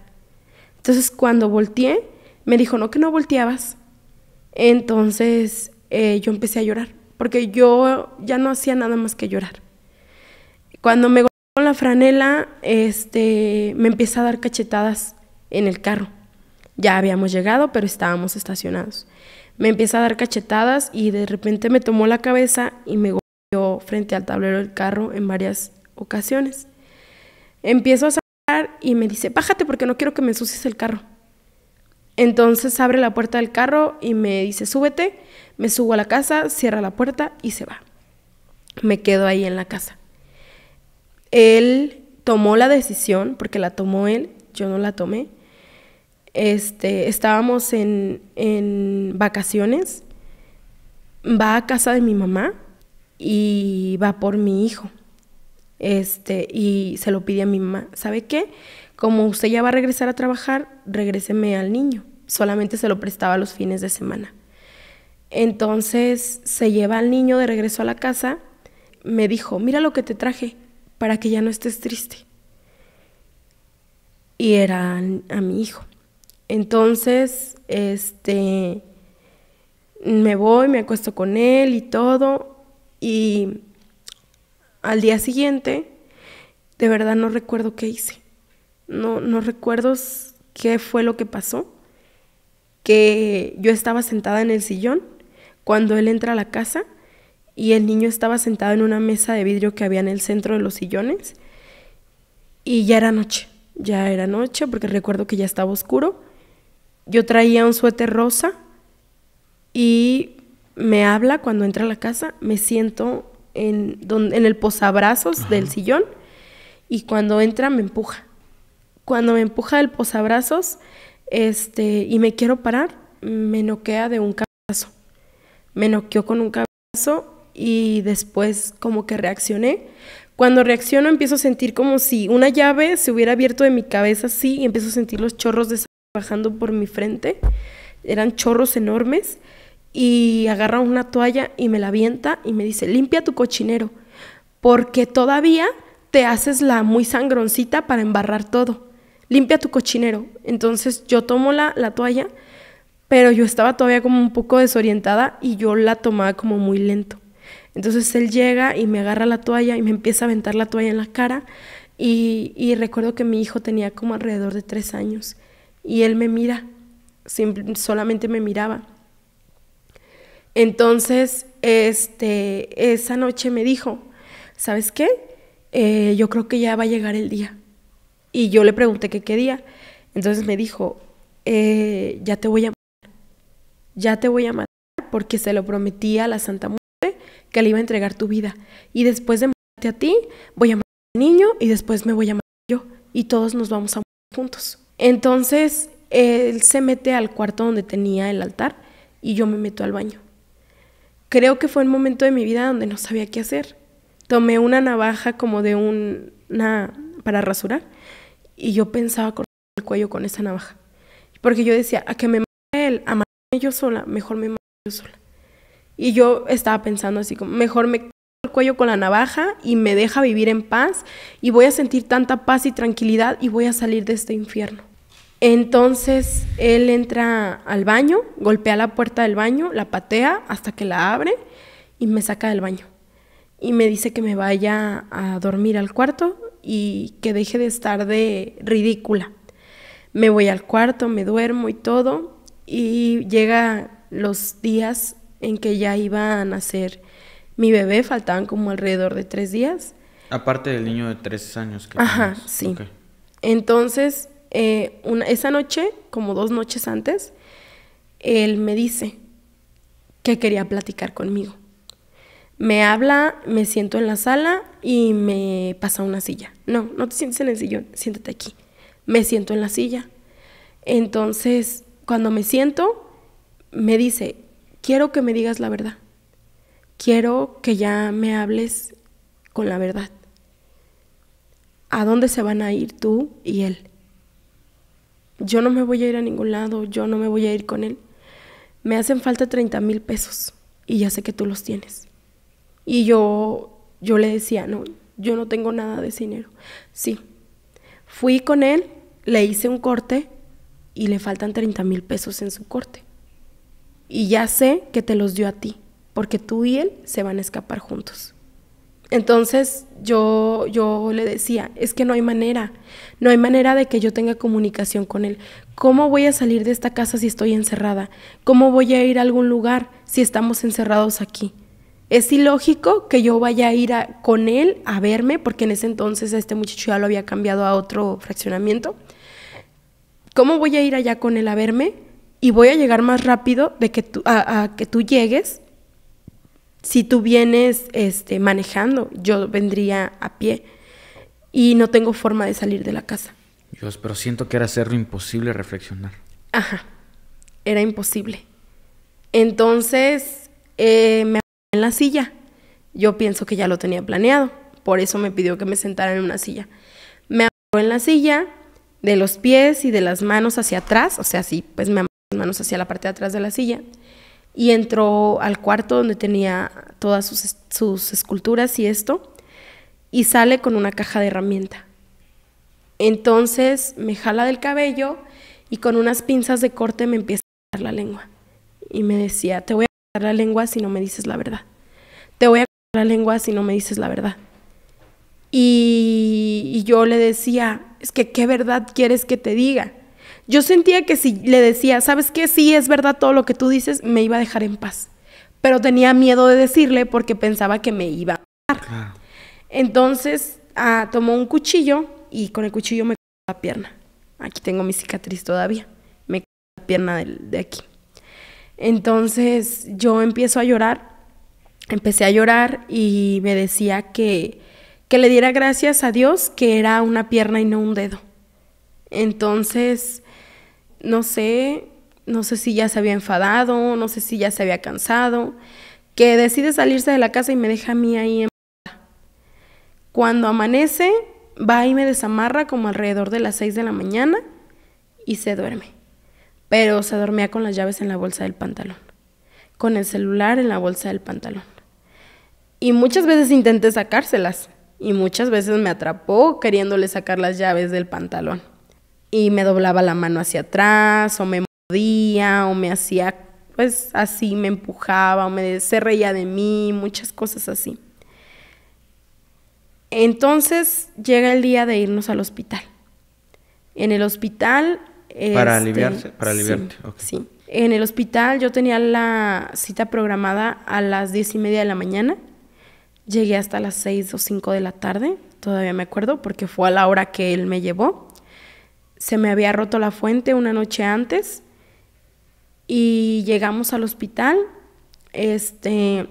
Entonces cuando volteé, me dijo, no que no volteabas. Entonces eh, yo empecé a llorar porque yo ya no hacía nada más que llorar. Cuando me golpeó con la franela, este, me empieza a dar cachetadas en el carro. Ya habíamos llegado, pero estábamos estacionados. Me empieza a dar cachetadas y de repente me tomó la cabeza y me golpeó frente al tablero del carro en varias ocasiones. Empiezo a sacar y me dice, bájate porque no quiero que me ensucies el carro. Entonces abre la puerta del carro y me dice, súbete me subo a la casa, cierra la puerta y se va. Me quedo ahí en la casa. Él tomó la decisión, porque la tomó él, yo no la tomé. Este, estábamos en, vacaciones, va a casa de mi mamá y va por mi hijo. Este, y se lo pide a mi mamá, ¿sabe qué? Como usted ya va a regresar a trabajar, regréseme al niño. Solamente se lo prestaba los fines de semana. Entonces se lleva al niño de regreso a la casa, me dijo, mira lo que te traje para que ya no estés triste. Y era a mi hijo. Entonces, este, me voy, me acuesto con él y todo. Y al día siguiente, de verdad no recuerdo qué hice. No, no recuerdo qué fue lo que pasó. Que yo estaba sentada en el sillón cuando él entra a la casa y el niño estaba sentado en una mesa de vidrio que había en el centro de los sillones y ya era noche, ya era noche porque recuerdo que ya estaba oscuro. Yo traía un suéter rosa y me habla cuando entra a la casa, me siento en, el posabrazos del sillón y cuando entra me empuja. Cuando me empuja el posabrazos este, y me quiero parar, me noquea de un cabezazo me noqueó con un cabezazo y después como que reaccioné. Cuando reacciono empiezo a sentir como si una llave se hubiera abierto de mi cabeza así y empiezo a sentir los chorros de bajando por mi frente. Eran chorros enormes y agarra una toalla y me la avienta y me dice, limpia tu cochinero, porque todavía te haces la muy sangroncita para embarrar todo. Limpia tu cochinero. Entonces yo tomo la, la toalla pero yo estaba todavía como un poco desorientada y yo la tomaba como muy lento. Entonces él llega y me agarra la toalla y me empieza a aventar la toalla en la cara y, recuerdo que mi hijo tenía como alrededor de tres años y él me mira, solamente me miraba. Entonces, este, esa noche me dijo, ¿sabes qué? Eh, yo creo que ya va a llegar el día. Y yo le pregunté que qué día. Entonces me dijo, eh, ya te voy a ya te voy a matar porque se lo prometí a la Santa Muerte que le iba a entregar tu vida. Y después de matarte a ti, voy a matar al niño y después me voy a matar yo. Y todos nos vamos a morir juntos. Entonces, él se mete al cuarto donde tenía el altar y yo me meto al baño. Creo que fue el momento de mi vida donde no sabía qué hacer. Tomé una navaja como de una para rasurar y yo pensaba cortar el cuello con esa navaja. Porque yo decía, a que me mate él, a yo sola, mejor me mato yo sola. Y yo estaba pensando así como, mejor me el cuello con la navaja y me deja vivir en paz y voy a sentir tanta paz y tranquilidad y voy a salir de este infierno. Entonces él entra al baño, golpea la puerta del baño, la patea hasta que la abre y me saca del baño. Y me dice que me vaya a dormir al cuarto y que deje de estar de ridícula. Me voy al cuarto, me duermo y todo y llega los días en que ya iba a nacer mi bebé, faltaban como alrededor de tres días. Aparte del niño de tres años que Ajá, sí. Entonces, eh, una, esa noche, como dos noches antes, él me dice que quería platicar conmigo. Me habla, me siento en la sala y me pasa una silla. No, no te sientes en el sillón, siéntate aquí. Me siento en la silla. Entonces cuando me siento, me dice, quiero que me digas la verdad. Quiero que ya me hables con la verdad. ¿A dónde se van a ir tú y él? Yo no me voy a ir a ningún lado, yo no me voy a ir con él. Me hacen falta 30 mil pesos y ya sé que tú los tienes. Y yo, yo le decía, no, yo no tengo nada de ese dinero. Sí, fui con él, le hice un corte y le faltan 30 mil pesos en su corte. Y ya sé que te los dio a ti, porque tú y él se van a escapar juntos. Entonces yo, yo le decía, es que no hay manera, no hay manera de que yo tenga comunicación con él. ¿Cómo voy a salir de esta casa si estoy encerrada? ¿Cómo voy a ir a algún lugar si estamos encerrados aquí? Es ilógico que yo vaya a ir con él a verme, porque en ese entonces este muchacho ya lo había cambiado a otro fraccionamiento. ¿cómo voy a ir allá con él a verme? Y voy a llegar más rápido de que tú, a, que tú llegues si tú vienes este, manejando. Yo vendría a pie y no tengo forma de salir de la casa. Dios, pero siento que era hacerlo imposible reflexionar. Ajá, era imposible. Entonces eh, me me en la silla. Yo pienso que ya lo tenía planeado, por eso me pidió que me sentara en una silla. Me en la silla, de los pies y de las manos hacia atrás, o sea, así, pues me amarré las manos hacia la parte de atrás de la silla, y entró al cuarto donde tenía todas sus, esculturas y esto, y sale con una caja de herramienta. Entonces me jala del cabello y con unas pinzas de corte me empieza a cortar la lengua. Y me decía, te voy a cortar la lengua si no me dices la verdad. Te voy a cortar la lengua si no me dices la verdad. y yo le decía, es que qué verdad quieres que te diga. Yo sentía que si le decía, ¿sabes qué? Sí, es verdad todo lo que tú dices, me iba a dejar en paz. Pero tenía miedo de decirle porque pensaba que me iba a matar. Entonces ah, tomó un cuchillo y con el cuchillo me cortó la pierna. Aquí tengo mi cicatriz todavía. Me cortó la pierna de aquí. Entonces yo empiezo a llorar. Empecé a llorar y me decía que que le diera gracias a Dios que era una pierna y no un dedo. Entonces, no sé, no sé si ya se había enfadado, no sé si ya se había cansado, que decide salirse de la casa y me deja a mí ahí en... Cuando amanece, va y me desamarra como alrededor de las 6 de la mañana y se duerme. Pero se dormía con las llaves en la bolsa del pantalón, con el celular en la bolsa del pantalón. Y muchas veces intenté sacárselas, y muchas veces me atrapó queriéndole sacar las llaves del pantalón. Y me doblaba la mano hacia atrás o me mordía o me hacía pues así, me empujaba o me, se reía de mí, muchas cosas así. Entonces llega el día de irnos al hospital. En el hospital... Para este, aliviarse, para aliviarte. sí. En el hospital yo tenía la cita programada a las diez y media de la mañana Llegué hasta las seis o cinco de la tarde, todavía me acuerdo, porque fue a la hora que él me llevó. Se me había roto la fuente una noche antes y llegamos al hospital. Este,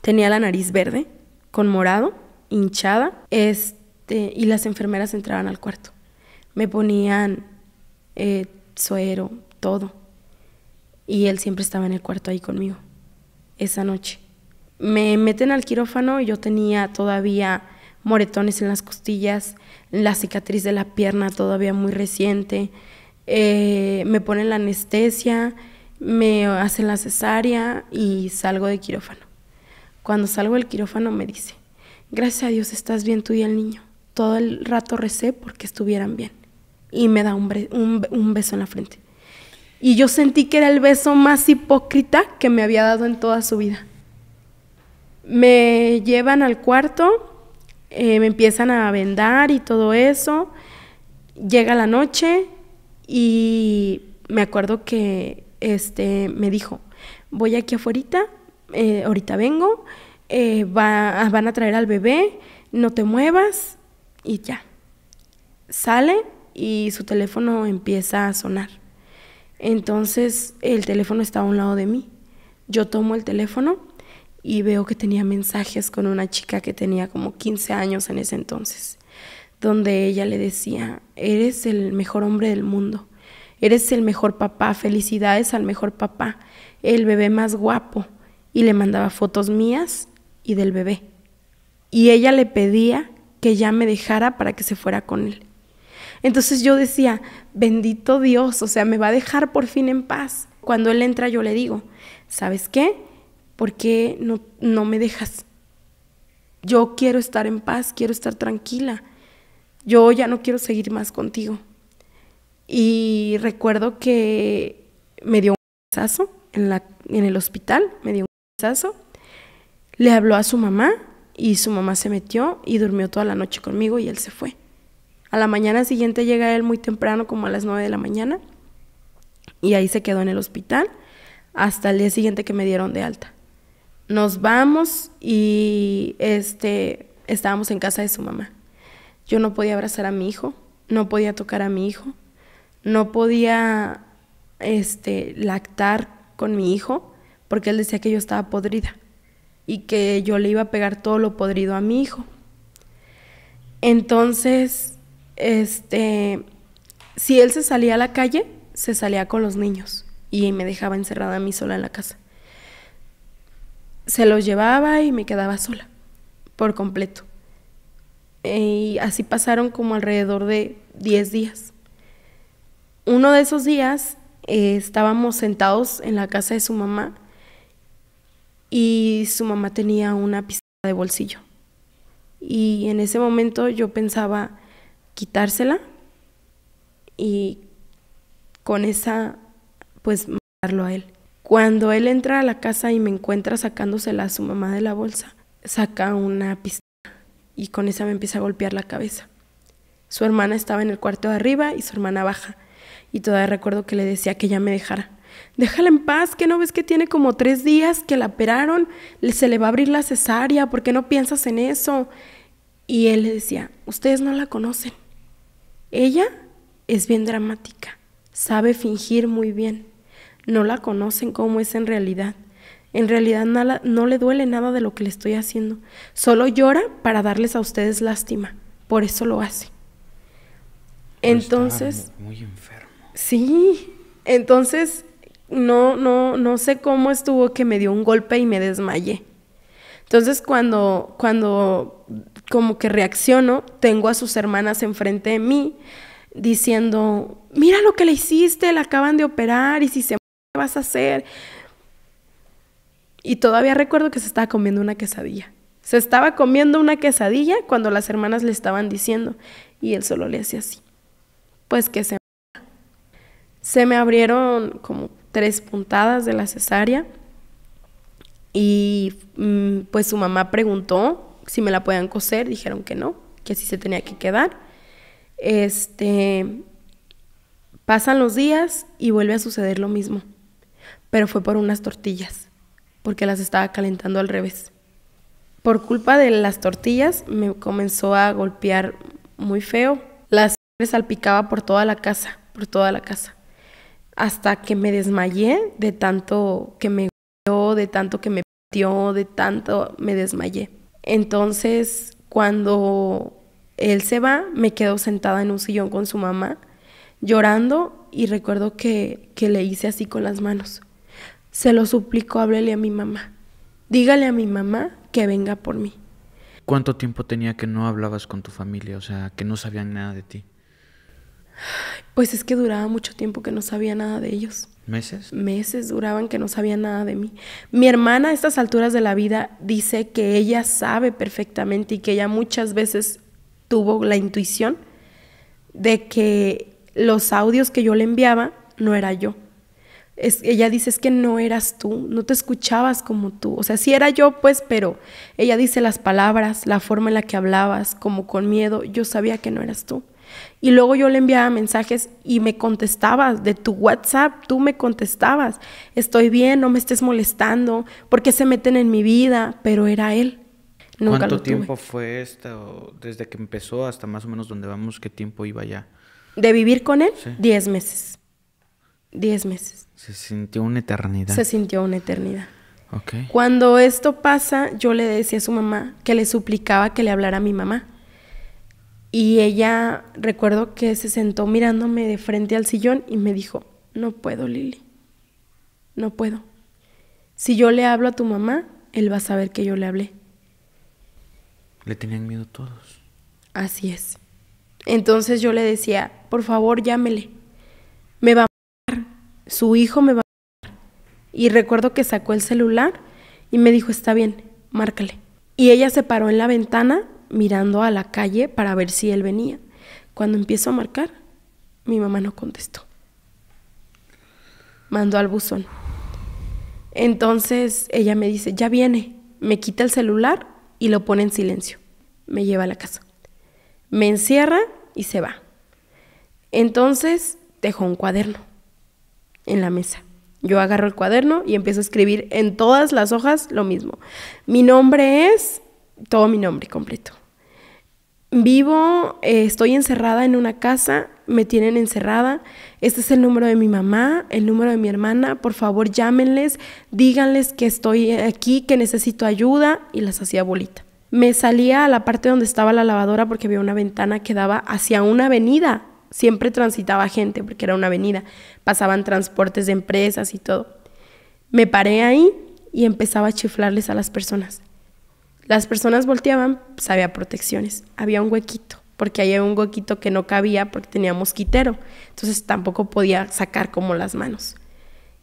tenía la nariz verde con morado, hinchada, este, y las enfermeras entraban al cuarto. Me ponían eh, suero, todo. Y él siempre estaba en el cuarto ahí conmigo, esa noche. Me meten al quirófano y yo tenía todavía moretones en las costillas, la cicatriz de la pierna todavía muy reciente. Eh, me ponen la anestesia, me hacen la cesárea y salgo de quirófano. Cuando salgo del quirófano me dice, gracias a Dios estás bien tú y el niño. Todo el rato recé porque estuvieran bien. Y me da un beso en la frente. Y yo sentí que era el beso más hipócrita que me había dado en toda su vida. Me llevan al cuarto, eh, me empiezan a vendar y todo eso. Llega la noche y me acuerdo que este, me dijo, voy aquí afuera, eh, ahorita vengo, eh, van a traer al bebé, no te muevas y ya. Sale y su teléfono empieza a sonar. Entonces el teléfono estaba a un lado de mí. Yo tomo el teléfono y veo que tenía mensajes con una chica que tenía como 15 años en ese entonces, donde ella le decía, eres el mejor hombre del mundo, eres el mejor papá, felicidades al mejor papá, el bebé más guapo, y le mandaba fotos mías y del bebé. Y ella le pedía que ya me dejara para que se fuera con él. Entonces yo decía, bendito Dios, o sea, me va a dejar por fin en paz. Cuando él entra yo le digo, ¿sabes qué? ¿por qué no, no me dejas? Yo quiero estar en paz, quiero estar tranquila. Yo ya no quiero seguir más contigo. Y recuerdo que me dio un besazo en, la, en el hospital, me dio un besazo. Le habló a su mamá y su mamá se metió y durmió toda la noche conmigo y él se fue. A la mañana siguiente llega él muy temprano, como a las 9 de la mañana, y ahí se quedó en el hospital hasta el día siguiente que me dieron de alta nos vamos y este, estábamos en casa de su mamá. Yo no podía abrazar a mi hijo, no podía tocar a mi hijo, no podía este, lactar con mi hijo porque él decía que yo estaba podrida y que yo le iba a pegar todo lo podrido a mi hijo. Entonces, este, si él se salía a la calle, se salía con los niños y me dejaba encerrada a mí sola en la casa se los llevaba y me quedaba sola, por completo. Y así pasaron como alrededor de 10 días. Uno de esos días eh, estábamos sentados en la casa de su mamá y su mamá tenía una pistola de bolsillo. Y en ese momento yo pensaba quitársela y con esa pues mandarlo a él. Cuando él entra a la casa y me encuentra sacándosela a su mamá de la bolsa, saca una pistola y con esa me empieza a golpear la cabeza. Su hermana estaba en el cuarto de arriba y su hermana baja. Y todavía recuerdo que le decía que ya me dejara. Déjala en paz, que no ves que tiene como tres días que la operaron, se le va a abrir la cesárea, ¿por qué no piensas en eso? Y él le decía, ustedes no la conocen. Ella es bien dramática, sabe fingir muy bien no la conocen como es en realidad. En realidad nada, no le duele nada de lo que le estoy haciendo. Solo llora para darles a ustedes lástima. Por eso lo hace. entonces... Muy, enfermo. Sí. Entonces, no, no, no sé cómo estuvo que me dio un golpe y me desmayé. Entonces, cuando, cuando como que reacciono, tengo a sus hermanas enfrente de mí diciendo, mira lo que le hiciste, la acaban de operar y si se vas a hacer? Y todavía recuerdo que se estaba comiendo una quesadilla. Se estaba comiendo una quesadilla cuando las hermanas le estaban diciendo y él solo le hacía así. Pues que se... Se me abrieron como tres puntadas de la cesárea y mm, pues su mamá preguntó si me la podían coser, dijeron que no, que así se tenía que quedar. Este pasan los días y vuelve a suceder lo mismo pero fue por unas tortillas, porque las estaba calentando al revés. Por culpa de las tortillas me comenzó a golpear muy feo. La sangre salpicaba por toda la casa, por toda la casa. Hasta que me desmayé de tanto que me golpeó, de tanto que me pateó, de tanto me desmayé. Entonces, cuando él se va, me quedo sentada en un sillón con su mamá, llorando y recuerdo que, que le hice así con las manos se lo suplico, háblele a mi mamá. Dígale a mi mamá que venga por mí. ¿Cuánto tiempo tenía que no hablabas con tu familia? O sea, que no sabían nada de ti. Pues es que duraba mucho tiempo que no sabía nada de ellos. ¿Meses? Meses duraban que no sabían nada de mí. Mi hermana a estas alturas de la vida dice que ella sabe perfectamente y que ella muchas veces tuvo la intuición de que los audios que yo le enviaba no era yo ella dice es que no eras tú, no te escuchabas como tú. O sea, sí era yo, pues, pero ella dice las palabras, la forma en la que hablabas, como con miedo, yo sabía que no eras tú. Y luego yo le enviaba mensajes y me contestabas de tu WhatsApp, tú me contestabas, estoy bien, no me estés molestando, ¿por qué se meten en mi vida, pero era él. ¿Cuánto tiempo fue esto? Desde que empezó hasta más o menos donde vamos, ¿qué tiempo iba ya? De vivir con él, Diez meses. 10 meses. Se sintió una eternidad. Se sintió una eternidad. Cuando esto pasa, yo le decía a su mamá que le suplicaba que le hablara a mi mamá. Y ella, recuerdo que se sentó mirándome de frente al sillón y me dijo, no puedo, Lili, no puedo. Si yo le hablo a tu mamá, él va a saber que yo le hablé. Le tenían miedo todos. Así es. Entonces yo le decía, por favor, llámele. Me va su hijo me va a... Y recuerdo que sacó el celular y me dijo, está bien, márcale. Y ella se paró en la ventana mirando a la calle para ver si él venía. Cuando empiezo a marcar, mi mamá no contestó. Mandó al buzón. Entonces ella me dice, ya viene. Me quita el celular y lo pone en silencio. Me lleva a la casa. Me encierra y se va. Entonces dejó un cuaderno en la mesa. Yo agarro el cuaderno y empiezo a escribir en todas las hojas lo mismo. Mi nombre es todo mi nombre completo. Vivo, eh, estoy encerrada en una casa, me tienen encerrada. Este es el número de mi mamá, el número de mi hermana. Por favor, llámenles, díganles que estoy aquí, que necesito ayuda. Y las hacía bolita. Me salía a la parte donde estaba la lavadora porque había una ventana que daba hacia una avenida siempre transitaba gente porque era una avenida, pasaban transportes de empresas y todo. Me paré ahí y empezaba a chiflarles a las personas. Las personas volteaban, pues había protecciones, había un huequito, porque había un huequito que no cabía porque tenía mosquitero, entonces tampoco podía sacar como las manos.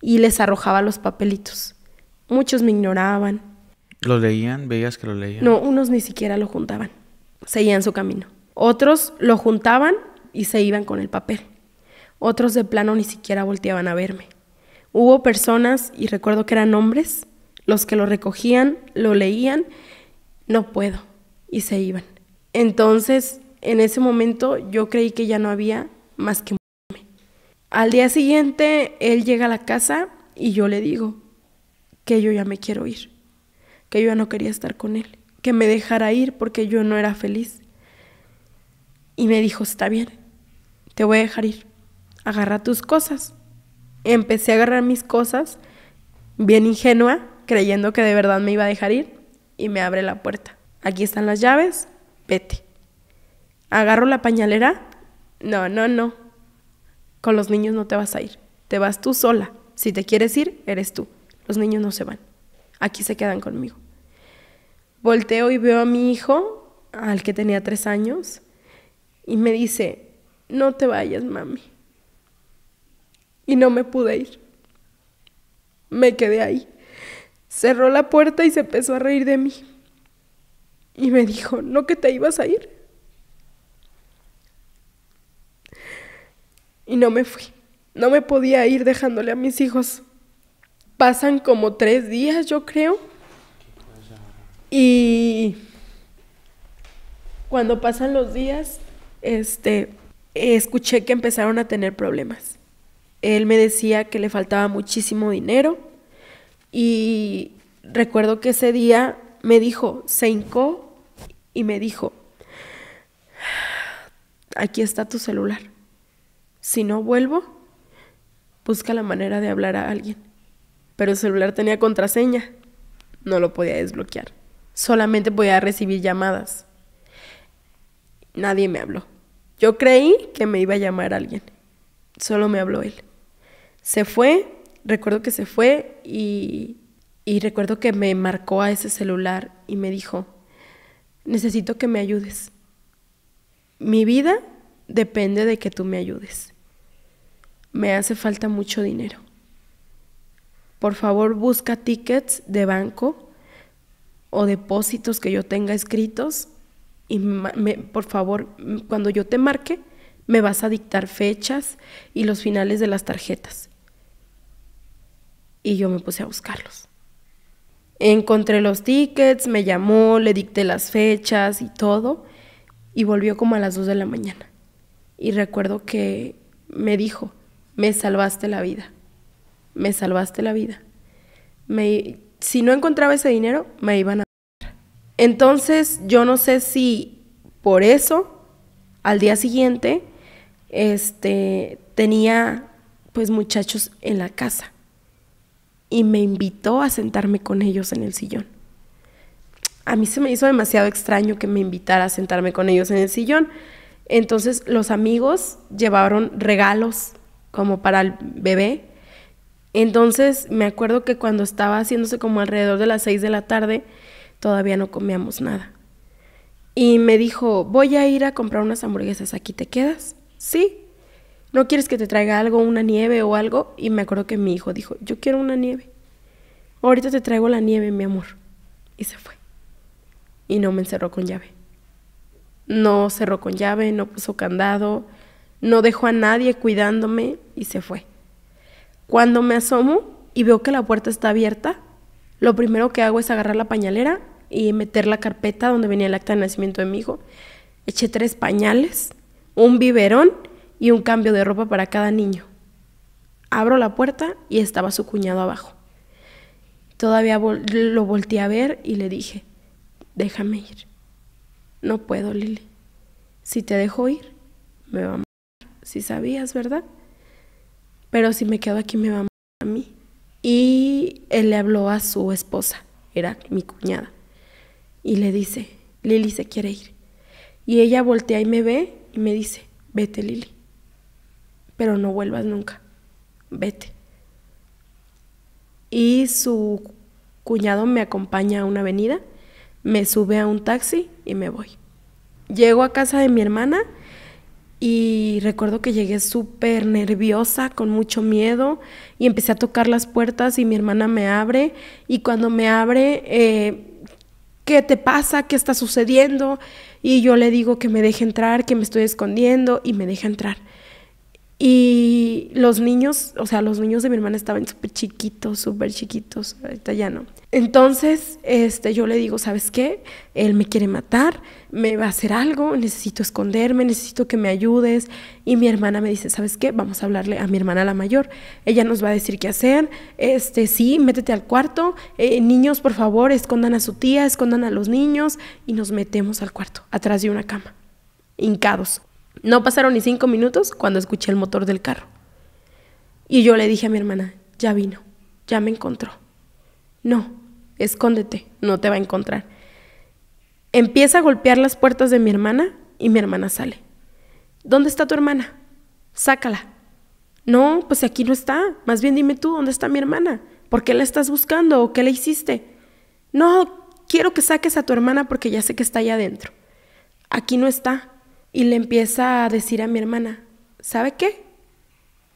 Y les arrojaba los papelitos. Muchos me ignoraban. ¿Lo leían? ¿Veías que lo leían? No, unos ni siquiera lo juntaban, seguían su camino. Otros lo juntaban y se iban con el papel. Otros de plano ni siquiera volteaban a verme. Hubo personas, y recuerdo que eran hombres, los que lo recogían, lo leían, no puedo, y se iban. Entonces, en ese momento yo creí que ya no había más que morirme. Al día siguiente, él llega a la casa y yo le digo que yo ya me quiero ir, que yo ya no quería estar con él, que me dejara ir porque yo no era feliz. Y me dijo, está bien, te voy a dejar ir, agarra tus cosas. Empecé a agarrar mis cosas, bien ingenua, creyendo que de verdad me iba a dejar ir, y me abre la puerta. Aquí están las llaves, vete. Agarro la pañalera, no, no, no. Con los niños no te vas a ir, te vas tú sola. Si te quieres ir, eres tú. Los niños no se van. Aquí se quedan conmigo. Volteo y veo a mi hijo, al que tenía tres años, y me dice, no te vayas, mami. Y no me pude ir. Me quedé ahí. Cerró la puerta y se empezó a reír de mí. Y me dijo, ¿no que te ibas a ir? Y no me fui. No me podía ir dejándole a mis hijos. Pasan como tres días, yo creo. Y cuando pasan los días, este, escuché que empezaron a tener problemas. Él me decía que le faltaba muchísimo dinero y recuerdo que ese día me dijo, se hincó y me dijo, aquí está tu celular. Si no vuelvo, busca la manera de hablar a alguien. Pero el celular tenía contraseña. No lo podía desbloquear. Solamente podía recibir llamadas. Nadie me habló. Yo creí que me iba a llamar alguien. Solo me habló él. Se fue, recuerdo que se fue y, y recuerdo que me marcó a ese celular y me dijo, necesito que me ayudes. Mi vida depende de que tú me ayudes. Me hace falta mucho dinero. Por favor, busca tickets de banco o depósitos que yo tenga escritos y me, por favor, cuando yo te marque, me vas a dictar fechas y los finales de las tarjetas. Y yo me puse a buscarlos. Encontré los tickets, me llamó, le dicté las fechas y todo, y volvió como a las 2 de la mañana. Y recuerdo que me dijo, me salvaste la vida, me salvaste la vida. Me, si no encontraba ese dinero, me iban a... Entonces, yo no sé si por eso, al día siguiente, este, tenía pues muchachos en la casa y me invitó a sentarme con ellos en el sillón. A mí se me hizo demasiado extraño que me invitara a sentarme con ellos en el sillón. Entonces los amigos llevaron regalos como para el bebé. Entonces me acuerdo que cuando estaba haciéndose como alrededor de las seis de la tarde, Todavía no comíamos nada. Y me dijo, voy a ir a comprar unas hamburguesas, ¿aquí te quedas? Sí. ¿No quieres que te traiga algo, una nieve o algo? Y me acuerdo que mi hijo dijo, yo quiero una nieve. Ahorita te traigo la nieve, mi amor. Y se fue. Y no me encerró con llave. No cerró con llave, no puso candado, no dejó a nadie cuidándome y se fue. Cuando me asomo y veo que la puerta está abierta, lo primero que hago es agarrar la pañalera y meter la carpeta donde venía el acta de nacimiento de mi hijo. Eché tres pañales, un biberón y un cambio de ropa para cada niño. Abro la puerta y estaba su cuñado abajo. Todavía lo volteé a ver y le dije, déjame ir. No puedo, Lili. Si te dejo ir, me va a matar. Si sabías, ¿verdad? Pero si me quedo aquí, me va a matar a mí. Y él le habló a su esposa, era mi cuñada y le dice, Lili se quiere ir. Y ella voltea y me ve y me dice, vete Lili, pero no vuelvas nunca, vete. Y su cuñado me acompaña a una avenida, me sube a un taxi y me voy. Llego a casa de mi hermana y recuerdo que llegué súper nerviosa, con mucho miedo, y empecé a tocar las puertas y mi hermana me abre, y cuando me abre... Eh, ¿qué te pasa? ¿Qué está sucediendo? Y yo le digo que me deje entrar, que me estoy escondiendo y me deja entrar. Y los niños, o sea, los niños de mi hermana estaban súper chiquitos, súper chiquitos, ahorita no. Entonces, este, yo le digo, ¿sabes qué? Él me quiere matar, me va a hacer algo, necesito esconderme, necesito que me ayudes. Y mi hermana me dice, ¿sabes qué? Vamos a hablarle a mi hermana la mayor. Ella nos va a decir qué hacer. Este, sí, métete al cuarto. Eh, niños, por favor, escondan a su tía, escondan a los niños. Y nos metemos al cuarto, atrás de una cama, hincados. No pasaron ni cinco minutos cuando escuché el motor del carro. Y yo le dije a mi hermana, ya vino, ya me encontró. No, escóndete, no te va a encontrar. Empieza a golpear las puertas de mi hermana y mi hermana sale. ¿Dónde está tu hermana? Sácala. No, pues aquí no está. Más bien dime tú, ¿dónde está mi hermana? ¿Por qué la estás buscando o qué le hiciste? No, quiero que saques a tu hermana porque ya sé que está allá adentro. Aquí no está y le empieza a decir a mi hermana, ¿sabe qué?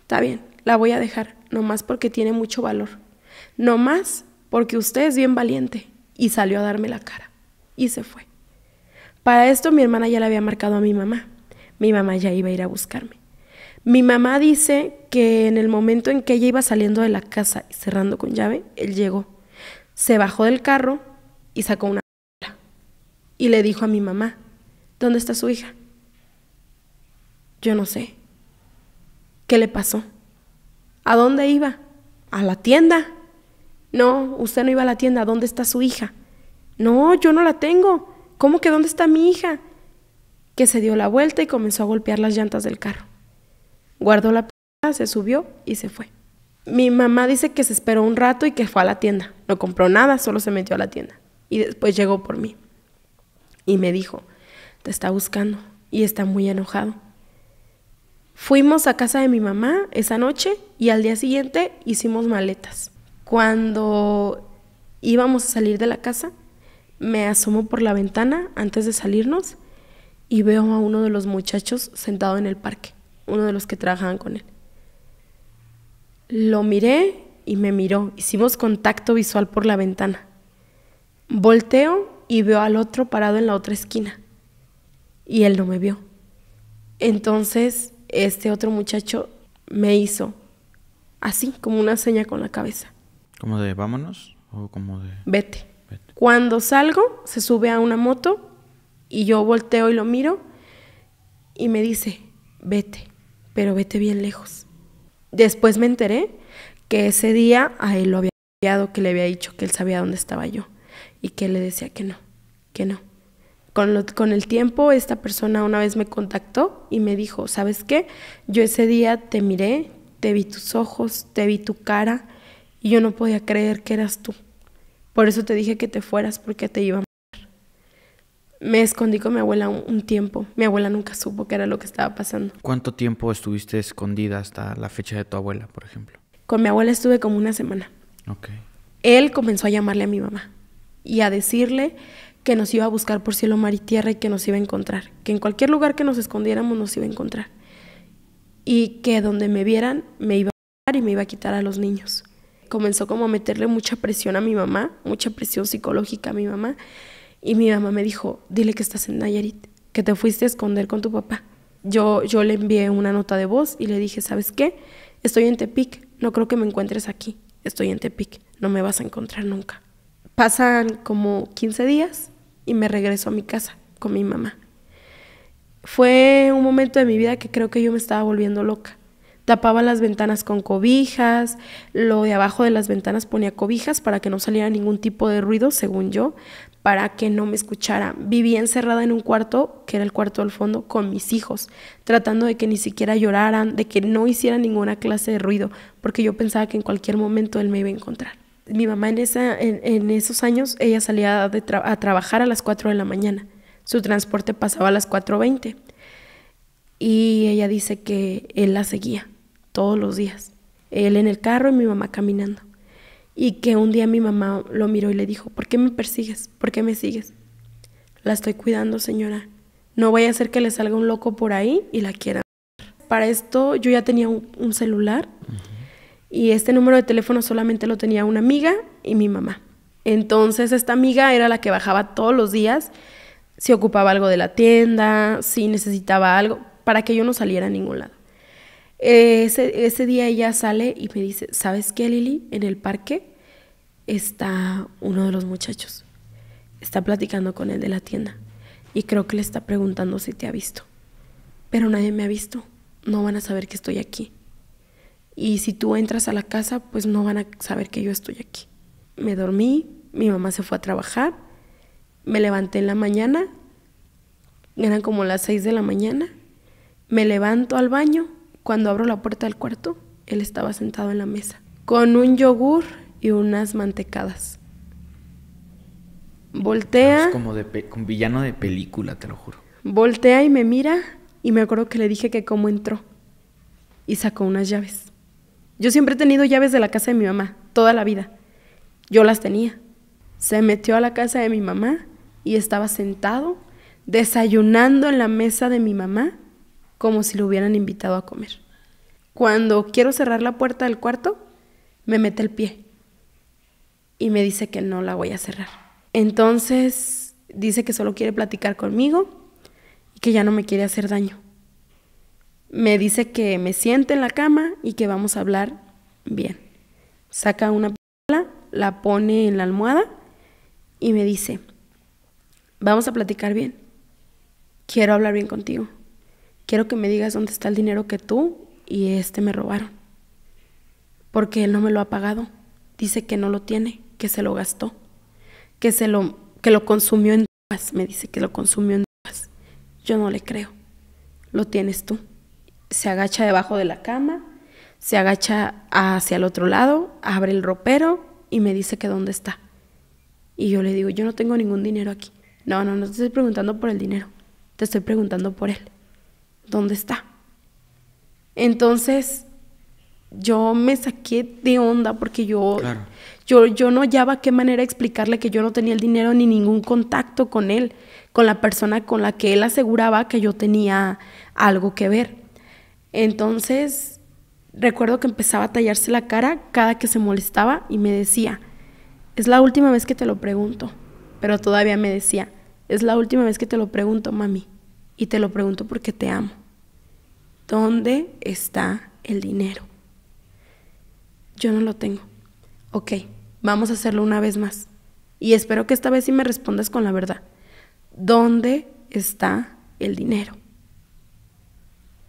Está bien, la voy a dejar, no más porque tiene mucho valor, nomás porque usted es bien valiente y salió a darme la cara y se fue. Para esto mi hermana ya le había marcado a mi mamá, mi mamá ya iba a ir a buscarme. Mi mamá dice que en el momento en que ella iba saliendo de la casa y cerrando con llave, él llegó, se bajó del carro y sacó una... Y le dijo a mi mamá, ¿dónde está su hija? Yo no sé. ¿Qué le pasó? ¿A dónde iba? ¿A la tienda? No, usted no iba a la tienda. ¿Dónde está su hija? No, yo no la tengo. ¿Cómo que dónde está mi hija? Que se dio la vuelta y comenzó a golpear las llantas del carro. Guardó la p***, se subió y se fue. Mi mamá dice que se esperó un rato y que fue a la tienda. No compró nada, solo se metió a la tienda. Y después llegó por mí. Y me dijo, te está buscando y está muy enojado. Fuimos a casa de mi mamá esa noche y al día siguiente hicimos maletas. Cuando íbamos a salir de la casa, me asomo por la ventana antes de salirnos y veo a uno de los muchachos sentado en el parque, uno de los que trabajaban con él. Lo miré y me miró. Hicimos contacto visual por la ventana. Volteo y veo al otro parado en la otra esquina. Y él no me vio. Entonces este otro muchacho me hizo así, como una seña con la cabeza. ¿Como de vámonos? ¿O como de...? Vete. Cuando salgo, se sube a una moto y yo volteo y lo miro y me dice, vete, pero vete bien lejos. Después me enteré que ese día a él lo había que le había dicho que él sabía dónde estaba yo y que él le decía que no, que no. Con, el tiempo, esta persona una vez me contactó y me dijo, ¿sabes qué? Yo ese día te miré, te vi tus ojos, te vi tu cara y yo no podía creer que eras tú. Por eso te dije que te fueras porque te iba a matar. Me escondí con mi abuela un, tiempo. Mi abuela nunca supo qué era lo que estaba pasando. ¿Cuánto tiempo estuviste escondida hasta la fecha de tu abuela, por ejemplo? Con mi abuela estuve como una semana. Ok. Él comenzó a llamarle a mi mamá y a decirle que nos iba a buscar por cielo, mar y tierra y que nos iba a encontrar, que en cualquier lugar que nos escondiéramos nos iba a encontrar y que donde me vieran me iba a matar y me iba a quitar a los niños. Comenzó como a meterle mucha presión a mi mamá, mucha presión psicológica a mi mamá y mi mamá me dijo, dile que estás en Nayarit, que te fuiste a esconder con tu papá. Yo, yo le envié una nota de voz y le dije, ¿sabes qué? Estoy en Tepic, no creo que me encuentres aquí, estoy en Tepic, no me vas a encontrar nunca. Pasan como 15 días y me regreso a mi casa con mi mamá. Fue un momento de mi vida que creo que yo me estaba volviendo loca. Tapaba las ventanas con cobijas, lo de abajo de las ventanas ponía cobijas para que no saliera ningún tipo de ruido, según yo, para que no me escuchara. Vivía encerrada en un cuarto, que era el cuarto al fondo, con mis hijos, tratando de que ni siquiera lloraran, de que no hicieran ninguna clase de ruido, porque yo pensaba que en cualquier momento él me iba a encontrar mi mamá en, esa, en, esos años, ella salía a trabajar a las 4 de la mañana. Su transporte pasaba a las 4.20. Y ella dice que él la seguía todos los días. Él en el carro y mi mamá caminando. Y que un día mi mamá lo miró y le dijo, ¿por qué me persigues? ¿Por qué me sigues? La estoy cuidando, señora. No voy a hacer que le salga un loco por ahí y la quiera. Para esto yo ya tenía un, celular. Y este número de teléfono solamente lo tenía una amiga y mi mamá. Entonces esta amiga era la que bajaba todos los días si ocupaba algo de la tienda, si necesitaba algo, para que yo no saliera a ningún lado. Ese, día ella sale y me dice, ¿sabes qué, Lili? En el parque está uno de los muchachos. Está platicando con él de la tienda y creo que le está preguntando si te ha visto. Pero nadie me ha visto. No van a saber que estoy aquí y si tú entras a la casa, pues no van a saber que yo estoy aquí. Me dormí, mi mamá se fue a trabajar, me levanté en la mañana, eran como las 6 de la mañana, me levanto al baño, cuando abro la puerta del cuarto, él estaba sentado en la mesa, con un yogur y unas mantecadas. Voltea. Es como un villano de película, te lo juro. Voltea y me mira y me acuerdo que le dije que cómo entró y sacó unas llaves. Yo siempre he tenido llaves de la casa de mi mamá, toda la vida. Yo las tenía. Se metió a la casa de mi mamá y estaba sentado, desayunando en la mesa de mi mamá, como si lo hubieran invitado a comer. Cuando quiero cerrar la puerta del cuarto, me mete el pie y me dice que no la voy a cerrar. Entonces dice que solo quiere platicar conmigo y que ya no me quiere hacer daño me dice que me siente en la cama y que vamos a hablar bien. Saca una pistola, la pone en la almohada y me dice, vamos a platicar bien. Quiero hablar bien contigo. Quiero que me digas dónde está el dinero que tú y este me robaron. Porque él no me lo ha pagado. Dice que no lo tiene, que se lo gastó, que se lo que lo consumió en drogas, me dice que lo consumió en drogas. Yo no le creo. Lo tienes tú se agacha debajo de la cama, se agacha hacia el otro lado, abre el ropero y me dice que dónde está. Y yo le digo, yo no tengo ningún dinero aquí. No, no, no te estoy preguntando por el dinero, te estoy preguntando por él. ¿Dónde está? Entonces, yo me saqué de onda porque yo, yo, yo no hallaba qué manera explicarle que yo no tenía el dinero ni ningún contacto con él, con la persona con la que él aseguraba que yo tenía algo que ver. Entonces, recuerdo que empezaba a tallarse la cara cada que se molestaba y me decía, es la última vez que te lo pregunto, pero todavía me decía, es la última vez que te lo pregunto, mami, y te lo pregunto porque te amo. ¿Dónde está el dinero? Yo no lo tengo. Ok, vamos a hacerlo una vez más. Y espero que esta vez sí me respondas con la verdad. ¿Dónde está el dinero?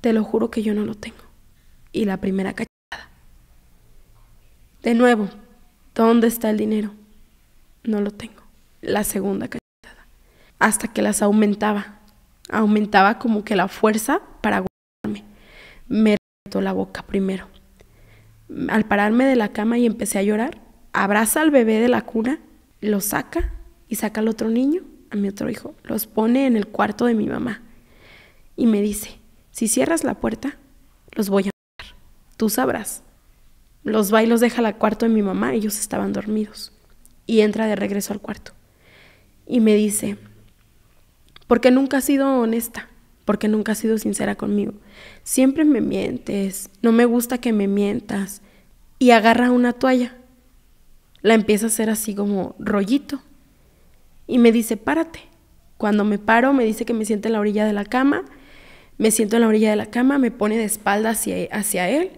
Te lo juro que yo no lo tengo. Y la primera cachetada. De nuevo, ¿dónde está el dinero? No lo tengo. La segunda cachetada. Hasta que las aumentaba. Aumentaba como que la fuerza para guardarme. Me retó la boca primero. Al pararme de la cama y empecé a llorar, abraza al bebé de la cuna, lo saca y saca al otro niño, a mi otro hijo, los pone en el cuarto de mi mamá y me dice, si cierras la puerta, los voy a matar. Tú sabrás. Los va y los deja la cuarto de mi mamá, ellos estaban dormidos. Y entra de regreso al cuarto. Y me dice, porque nunca has sido honesta, porque nunca has sido sincera conmigo. Siempre me mientes, no me gusta que me mientas. Y agarra una toalla. La empieza a hacer así como rollito. Y me dice, párate. Cuando me paro, me dice que me siente en la orilla de la cama me siento en la orilla de la cama, me pone de espalda hacia, él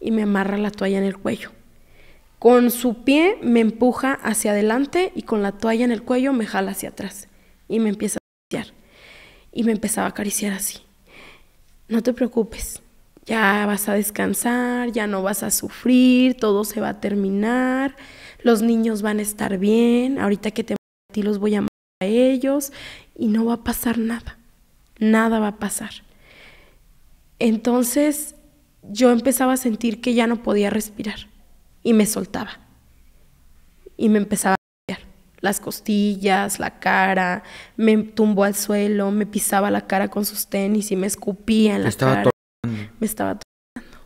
y me amarra la toalla en el cuello. Con su pie me empuja hacia adelante y con la toalla en el cuello me jala hacia atrás y me empieza a acariciar. Y me empezaba a acariciar así. No te preocupes, ya vas a descansar, ya no vas a sufrir, todo se va a terminar, los niños van a estar bien, ahorita que te a ti los voy a amar a ellos y no va a pasar nada, nada va a pasar. Entonces yo empezaba a sentir que ya no podía respirar y me soltaba. Y me empezaba a cambiar las costillas, la cara, me tumbó al suelo, me pisaba la cara con sus tenis y me escupía en la estaba cara. Me estaba tocando.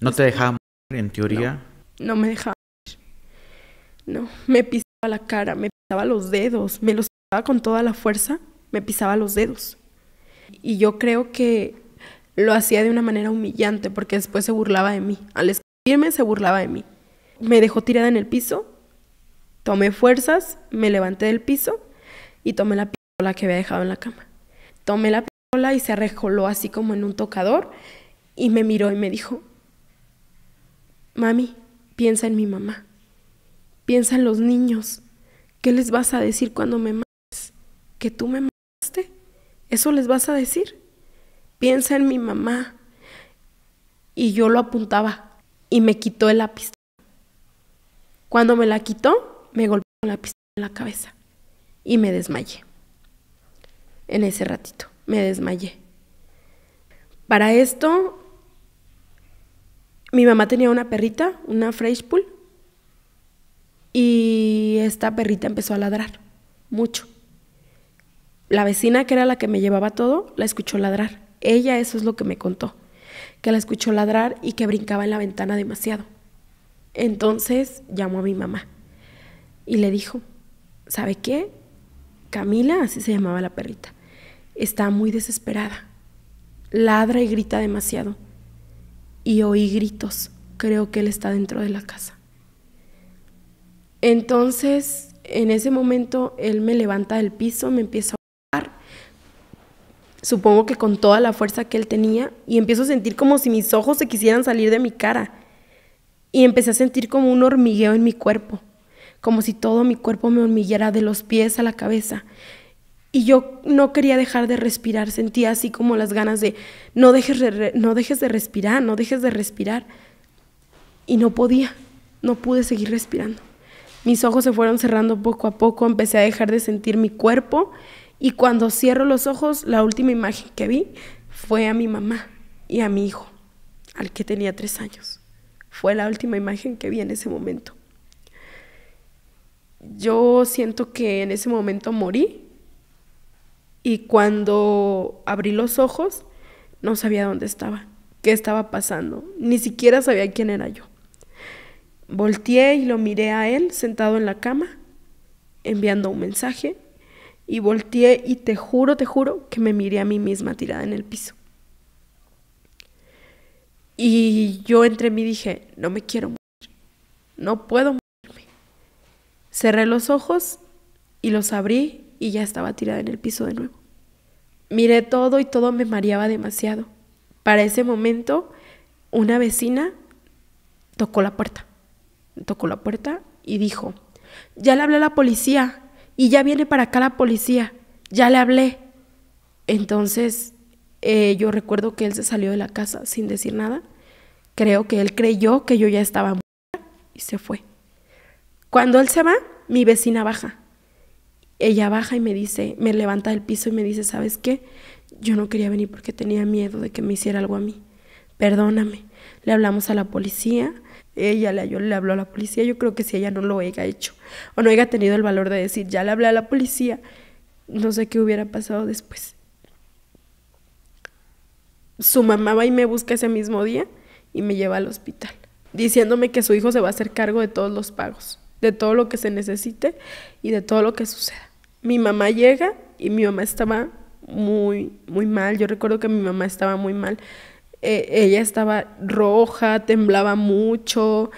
¿No te dejaba morir, en teoría? No, no me dejaba morir. No, me pisaba la cara, me pisaba los dedos, me los pisaba con toda la fuerza, me pisaba los dedos. Y yo creo que lo hacía de una manera humillante porque después se burlaba de mí. Al escribirme se burlaba de mí. Me dejó tirada en el piso, tomé fuerzas, me levanté del piso y tomé la pistola que había dejado en la cama. Tomé la pistola y se arrejoló así como en un tocador y me miró y me dijo, mami, piensa en mi mamá, piensa en los niños, ¿qué les vas a decir cuando me mates? ¿Que tú me mataste? ¿Eso les vas a decir? piensa en mi mamá. Y yo lo apuntaba y me quitó el lápiz. Cuando me la quitó, me golpeó con la pistola en la cabeza y me desmayé. En ese ratito, me desmayé. Para esto, mi mamá tenía una perrita, una freshpool. y esta perrita empezó a ladrar mucho. La vecina, que era la que me llevaba todo, la escuchó ladrar. Ella eso es lo que me contó, que la escuchó ladrar y que brincaba en la ventana demasiado. Entonces llamó a mi mamá y le dijo, ¿sabe qué? Camila, así se llamaba la perrita, está muy desesperada. Ladra y grita demasiado. Y oí gritos. Creo que él está dentro de la casa. Entonces, en ese momento, él me levanta del piso, me empieza a supongo que con toda la fuerza que él tenía, y empiezo a sentir como si mis ojos se quisieran salir de mi cara. Y empecé a sentir como un hormigueo en mi cuerpo, como si todo mi cuerpo me hormigueara de los pies a la cabeza. Y yo no quería dejar de respirar, sentía así como las ganas de, no dejes de, no dejes de respirar, no dejes de respirar. Y no podía, no pude seguir respirando. Mis ojos se fueron cerrando poco a poco, empecé a dejar de sentir mi cuerpo y cuando cierro los ojos, la última imagen que vi fue a mi mamá y a mi hijo, al que tenía tres años. Fue la última imagen que vi en ese momento. Yo siento que en ese momento morí y cuando abrí los ojos no sabía dónde estaba, qué estaba pasando, ni siquiera sabía quién era yo. Volteé y lo miré a él sentado en la cama, enviando un mensaje y volteé y te juro, te juro que me miré a mí misma tirada en el piso. Y yo entre mí dije, no me quiero morir, no puedo morirme. Cerré los ojos y los abrí y ya estaba tirada en el piso de nuevo. Miré todo y todo me mareaba demasiado. Para ese momento, una vecina tocó la puerta. Tocó la puerta y dijo, ya le hablé a la policía, y ya viene para acá la policía, ya le hablé. Entonces, eh, yo recuerdo que él se salió de la casa sin decir nada. Creo que él creyó que yo ya estaba muerta y se fue. Cuando él se va, mi vecina baja. Ella baja y me dice, me levanta del piso y me dice, ¿sabes qué? Yo no quería venir porque tenía miedo de que me hiciera algo a mí. Perdóname. Le hablamos a la policía, ella le, le habló a la policía, yo creo que si ella no lo hubiera hecho o no haya tenido el valor de decir, ya le hablé a la policía, no sé qué hubiera pasado después. Su mamá va y me busca ese mismo día y me lleva al hospital, diciéndome que su hijo se va a hacer cargo de todos los pagos, de todo lo que se necesite y de todo lo que suceda. Mi mamá llega y mi mamá estaba muy, muy mal. Yo recuerdo que mi mamá estaba muy mal. Eh, ella estaba roja, temblaba mucho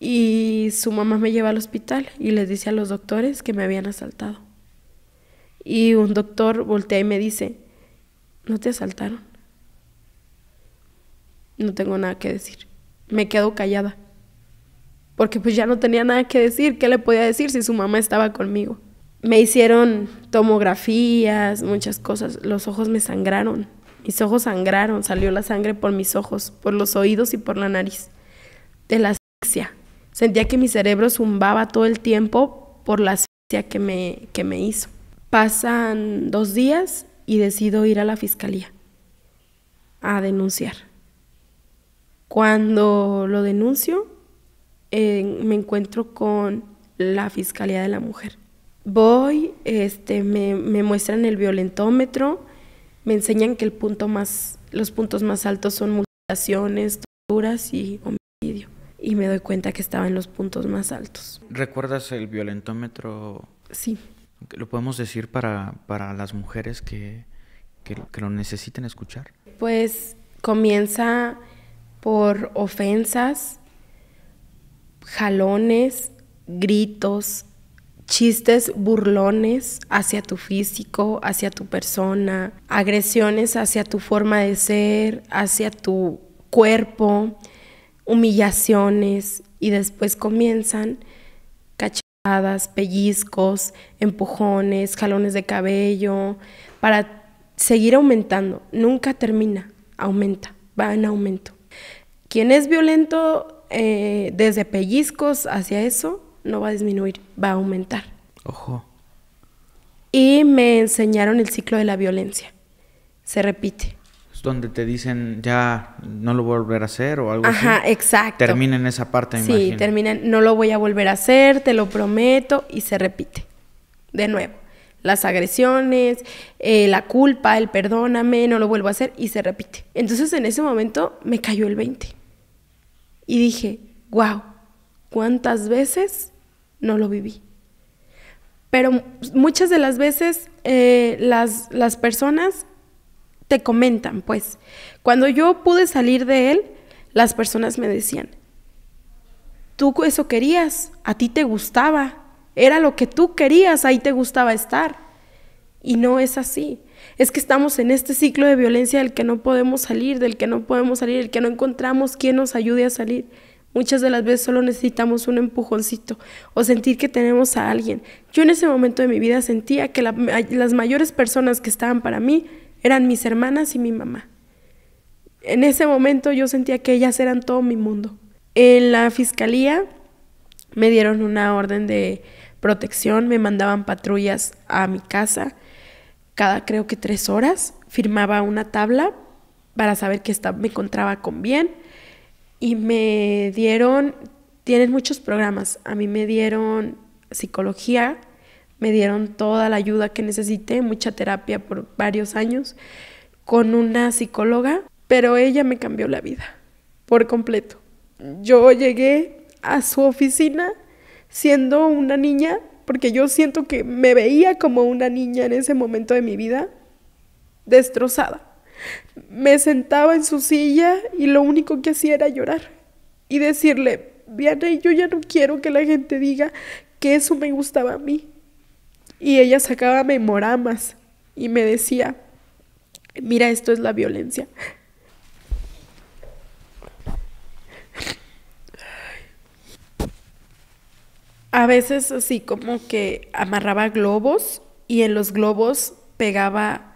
y su mamá me lleva al hospital y les dice a los doctores que me habían asaltado. Y un doctor voltea y me dice, no te asaltaron. No tengo nada que decir. Me quedo callada. Porque pues ya no tenía nada que decir. ¿Qué le podía decir si su mamá estaba conmigo? Me hicieron tomografías, muchas cosas. Los ojos me sangraron mis ojos sangraron, salió la sangre por mis ojos, por los oídos y por la nariz. De la asfixia. Sentía que mi cerebro zumbaba todo el tiempo por la asfixia que me, que me hizo. Pasan dos días y decido ir a la fiscalía a denunciar. Cuando lo denuncio, me encuentro con la Fiscalía de la Mujer. Voy, este, me, me muestran el violentómetro, me enseñan que el punto más, los puntos más altos son mutilaciones, torturas y homicidio. Y me doy cuenta que estaba en los puntos más altos. ¿Recuerdas el violentómetro? Sí. ¿Lo podemos decir para, las mujeres que, que lo necesiten escuchar? Pues comienza por ofensas, jalones, gritos, chistes burlones hacia tu físico, hacia tu persona, agresiones hacia tu forma de ser, hacia tu cuerpo, humillaciones y después comienzan cachetadas, pellizcos, empujones, jalones de cabello, para seguir aumentando. Nunca termina, aumenta, va en aumento. Quien es violento eh, desde pellizcos hacia eso, no va a disminuir, va a aumentar. Ojo. Y me enseñaron el ciclo de la violencia. Se repite. Es donde te dicen ya no lo voy a volver a hacer o algo así. Ajá, exacto. Termina en esa parte, Sí, termina no lo voy a volver a hacer, te lo prometo y se repite. De nuevo las agresiones, eh, la culpa, el perdóname, no lo vuelvo a hacer y se repite. Entonces en ese momento me cayó el 20 y dije, wow, ¿cuántas veces no lo viví. Pero muchas de las veces eh, las, las personas te comentan, pues, cuando yo pude salir de él, las personas me decían, tú eso querías, a ti te gustaba, era lo que tú querías, ahí te gustaba estar. Y no es así. Es que estamos en este ciclo de violencia del que no podemos salir, del que no podemos salir, del que no encontramos quien nos ayude a salir. Muchas de las veces solo necesitamos un empujoncito o sentir que tenemos a alguien. Yo en ese momento de mi vida sentía que las mayores personas que estaban para mí eran mis hermanas y mi mamá. En ese momento yo sentía que ellas eran todo mi mundo. En la fiscalía me dieron una orden de protección, me mandaban patrullas a mi casa cada creo que tres horas, firmaba una tabla para saber que me encontraba con bien y me dieron, tienen muchos programas, a mí me dieron psicología, me dieron toda la ayuda que necesité, mucha terapia por varios años con una psicóloga, pero ella me cambió la vida por completo. Yo llegué a su oficina siendo una niña, porque yo siento que me veía como una niña en ese momento de mi vida, destrozada me sentaba en su silla y lo único que hacía era llorar y decirle, Diana, yo ya no quiero que la gente diga que eso me gustaba a mí. Y ella sacaba memoramas y me decía, mira, esto es la violencia. A veces así como que amarraba globos y en los globos pegaba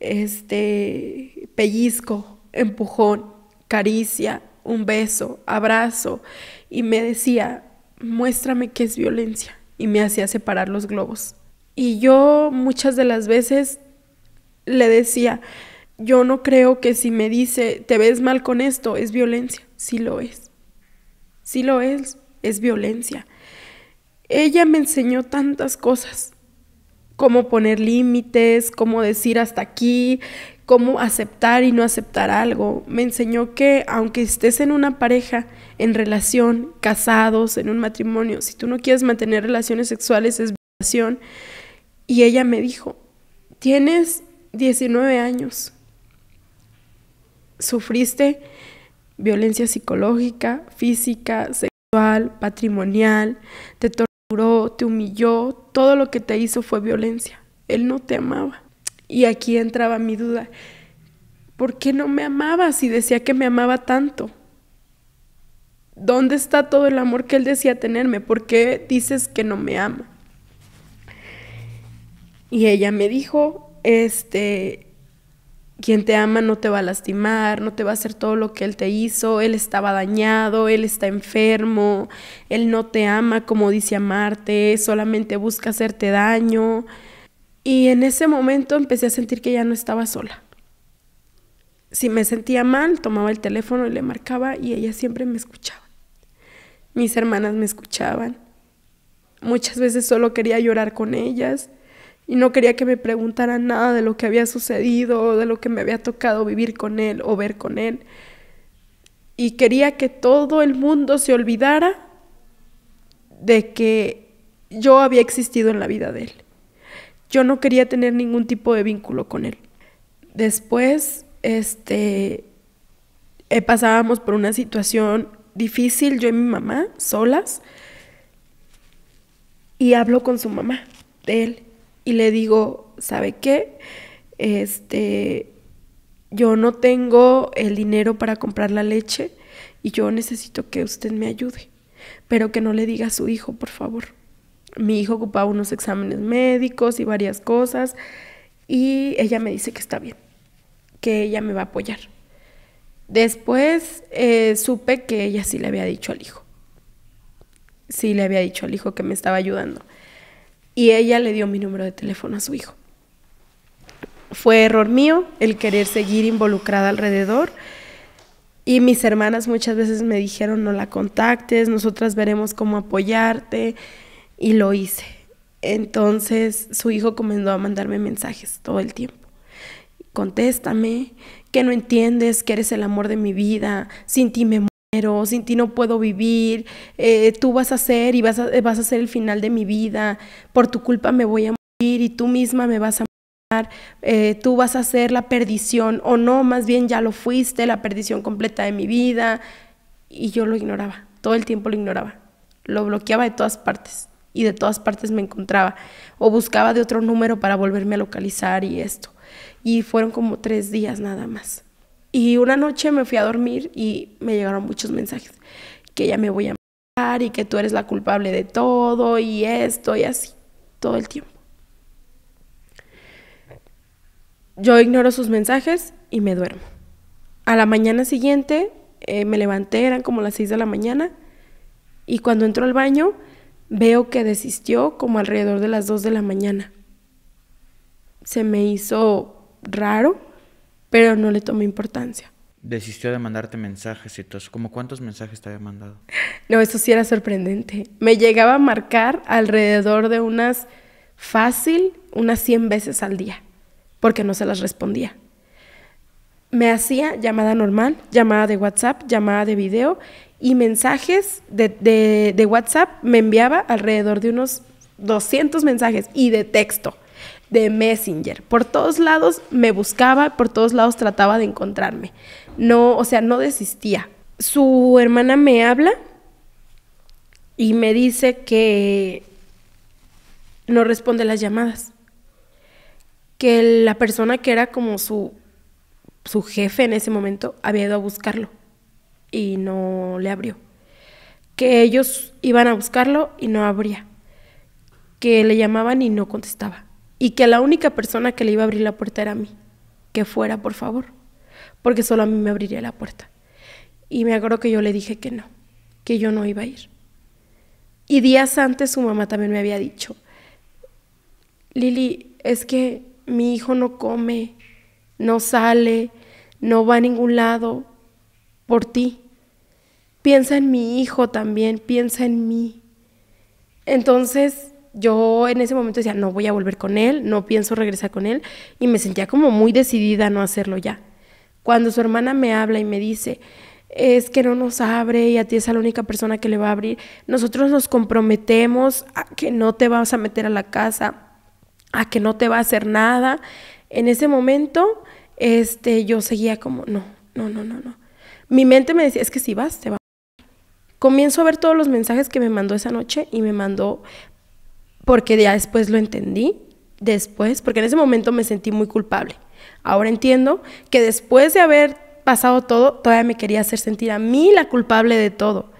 este pellizco, empujón, caricia, un beso, abrazo y me decía, muéstrame qué es violencia y me hacía separar los globos. Y yo muchas de las veces le decía, yo no creo que si me dice, te ves mal con esto, es violencia. Sí lo es. Sí lo es, es violencia. Ella me enseñó tantas cosas cómo poner límites, cómo decir hasta aquí, cómo aceptar y no aceptar algo. Me enseñó que aunque estés en una pareja, en relación, casados, en un matrimonio, si tú no quieres mantener relaciones sexuales es violación. Y ella me dijo, tienes 19 años, sufriste violencia psicológica, física, sexual, patrimonial, te te humilló, todo lo que te hizo fue violencia. Él no te amaba. Y aquí entraba mi duda. ¿Por qué no me amaba si decía que me amaba tanto? ¿Dónde está todo el amor que él decía tenerme? ¿Por qué dices que no me ama? Y ella me dijo, este, quien te ama no te va a lastimar, no te va a hacer todo lo que él te hizo, él estaba dañado, él está enfermo, él no te ama como dice amarte, solamente busca hacerte daño. Y en ese momento empecé a sentir que ya no estaba sola. Si me sentía mal, tomaba el teléfono y le marcaba y ella siempre me escuchaba. Mis hermanas me escuchaban. Muchas veces solo quería llorar con ellas y no quería que me preguntaran nada de lo que había sucedido, de lo que me había tocado vivir con él o ver con él. Y quería que todo el mundo se olvidara de que yo había existido en la vida de él. Yo no quería tener ningún tipo de vínculo con él. Después, este, eh, pasábamos por una situación difícil, yo y mi mamá, solas, y hablo con su mamá de él y le digo, ¿sabe qué? Este, yo no tengo el dinero para comprar la leche y yo necesito que usted me ayude, pero que no le diga a su hijo, por favor. Mi hijo ocupaba unos exámenes médicos y varias cosas y ella me dice que está bien, que ella me va a apoyar. Después eh, supe que ella sí le había dicho al hijo, sí le había dicho al hijo que me estaba ayudando y ella le dio mi número de teléfono a su hijo. Fue error mío el querer seguir involucrada alrededor y mis hermanas muchas veces me dijeron no la contactes, nosotras veremos cómo apoyarte y lo hice. Entonces su hijo comenzó a mandarme mensajes todo el tiempo. Contéstame, que no entiendes, que eres el amor de mi vida, sin ti me pero sin ti no puedo vivir, eh, tú vas a ser y vas a, vas ser el final de mi vida, por tu culpa me voy a morir y tú misma me vas a matar, eh, tú vas a ser la perdición, o no, más bien ya lo fuiste, la perdición completa de mi vida, y yo lo ignoraba, todo el tiempo lo ignoraba, lo bloqueaba de todas partes y de todas partes me encontraba o buscaba de otro número para volverme a localizar y esto. Y fueron como tres días nada más. Y una noche me fui a dormir y me llegaron muchos mensajes, que ya me voy a matar y que tú eres la culpable de todo y esto y así, todo el tiempo. Yo ignoro sus mensajes y me duermo. A la mañana siguiente eh, me levanté, eran como las 6 de la mañana, y cuando entro al baño veo que desistió como alrededor de las 2 de la mañana. Se me hizo raro, pero no le tomé importancia. Desistió de mandarte mensajes y todo eso. ¿Cómo cuántos mensajes te había mandado? No, eso sí era sorprendente. Me llegaba a marcar alrededor de unas fácil, unas 100 veces al día, porque no se las respondía. Me hacía llamada normal, llamada de WhatsApp, llamada de video y mensajes de, de WhatsApp me enviaba alrededor de unos 200 mensajes y de texto de Messenger. Por todos lados me buscaba, por todos lados trataba de encontrarme. No, o sea, no desistía. Su hermana me habla y me dice que no responde las llamadas. Que la persona que era como su, su jefe en ese momento había ido a buscarlo y no le abrió. Que ellos iban a buscarlo y no abría. Que le llamaban y no contestaba y que la única persona que le iba a abrir la puerta era a mí, que fuera, por favor, porque solo a mí me abriría la puerta. Y me acuerdo que yo le dije que no, que yo no iba a ir. Y días antes su mamá también me había dicho, Lili, es que mi hijo no come, no sale, no va a ningún lado por ti. Piensa en mi hijo también, piensa en mí. Entonces, yo en ese momento decía, no voy a volver con él, no pienso regresar con él, y me sentía como muy decidida a no hacerlo ya. Cuando su hermana me habla y me dice, es que no nos abre y a ti es la única persona que le va a abrir, nosotros nos comprometemos a que no te vas a meter a la casa, a que no te va a hacer nada. En ese momento, este, yo seguía como, no, no, no, no, no. Mi mente me decía, es que si vas, te va comienzo a ver todos los mensajes que me mandó esa noche y me mandó porque ya después lo entendí, después, porque en ese momento me sentí muy culpable. Ahora entiendo que después de haber pasado todo, todavía me quería hacer sentir a mí la culpable de todo,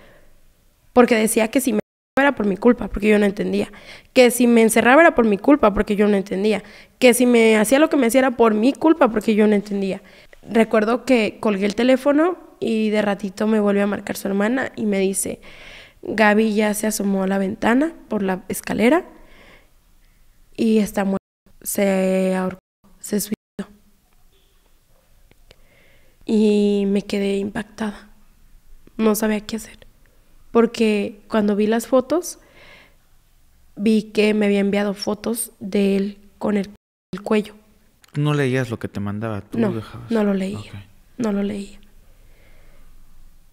porque decía que si me encerraba era por mi culpa, porque yo no entendía. Que si me encerraba era por mi culpa, porque yo no entendía. Que si me hacía lo que me hacía era por mi culpa, porque yo no entendía. Recuerdo que colgué el teléfono y de ratito me vuelve a marcar su hermana y me dice, Gaby ya se asomó a la ventana por la escalera y está muerto. Se ahorcó, se suicidó. Y me quedé impactada. No sabía qué hacer. Porque cuando vi las fotos, vi que me había enviado fotos de él con el, cuello. No leías lo que te mandaba, tú no, lo No lo leía. No lo leía.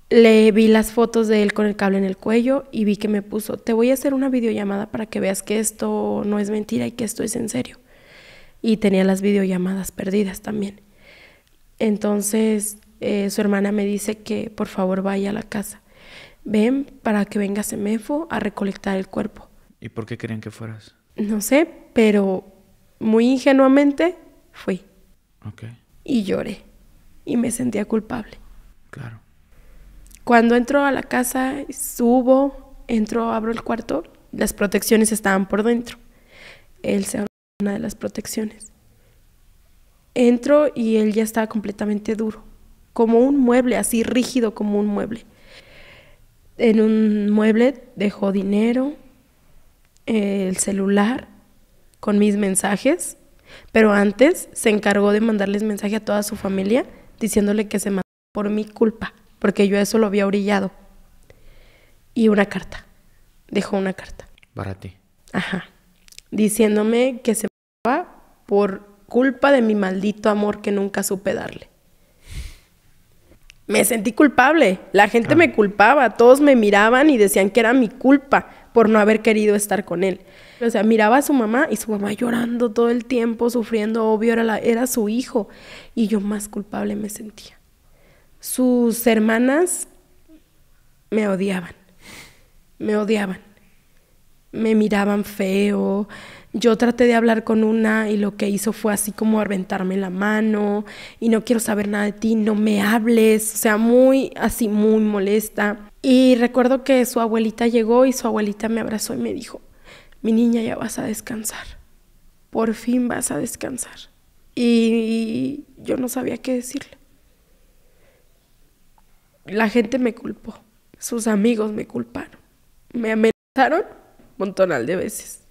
Le vi las fotos de él con el cable en el cuello y vi que me puso, te voy a hacer una videollamada para que veas que esto no es mentira y que esto es en serio. Y tenía las videollamadas perdidas también. Entonces eh, su hermana me dice que por favor vaya a la casa. Ven para que venga Mefo a recolectar el cuerpo. ¿Y por qué querían que fueras? No sé, pero muy ingenuamente fui. Ok. Y lloré. Y me sentía culpable. Claro. Cuando entro a la casa, subo, entro, abro el cuarto, las protecciones estaban por dentro. Él se abrió una de las protecciones. Entro y él ya estaba completamente duro, como un mueble, así rígido como un mueble. En un mueble dejó dinero, el celular con mis mensajes, pero antes se encargó de mandarles mensaje a toda su familia diciéndole que se mató por mi culpa porque yo eso lo había orillado. Y una carta. Dejó una carta. Para ti. Ajá. Diciéndome que se va por culpa de mi maldito amor que nunca supe darle. Me sentí culpable. La gente ah. me culpaba. Todos me miraban y decían que era mi culpa por no haber querido estar con él. O sea, miraba a su mamá y su mamá llorando todo el tiempo, sufriendo, obvio, era, la, era su hijo. Y yo más culpable me sentía sus hermanas me odiaban, me odiaban, me miraban feo. Yo traté de hablar con una y lo que hizo fue así como aventarme la mano y no quiero saber nada de ti, no me hables, o sea, muy así, muy molesta. Y recuerdo que su abuelita llegó y su abuelita me abrazó y me dijo, mi niña ya vas a descansar, por fin vas a descansar. Y yo no sabía qué decirle. La gente me culpó, sus amigos me culparon, me amenazaron un montonal de veces.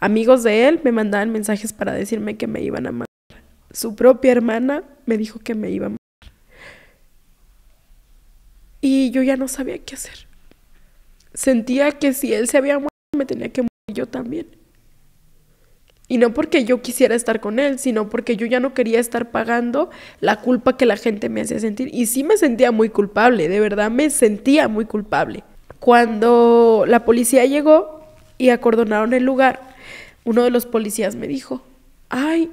Amigos de él me mandaban mensajes para decirme que me iban a matar. Su propia hermana me dijo que me iba a matar. Y yo ya no sabía qué hacer. Sentía que si él se había muerto, me tenía que morir yo también. Y no porque yo quisiera estar con él, sino porque yo ya no quería estar pagando la culpa que la gente me hacía sentir. Y sí me sentía muy culpable, de verdad me sentía muy culpable. Cuando la policía llegó y acordonaron el lugar, uno de los policías me dijo, ay,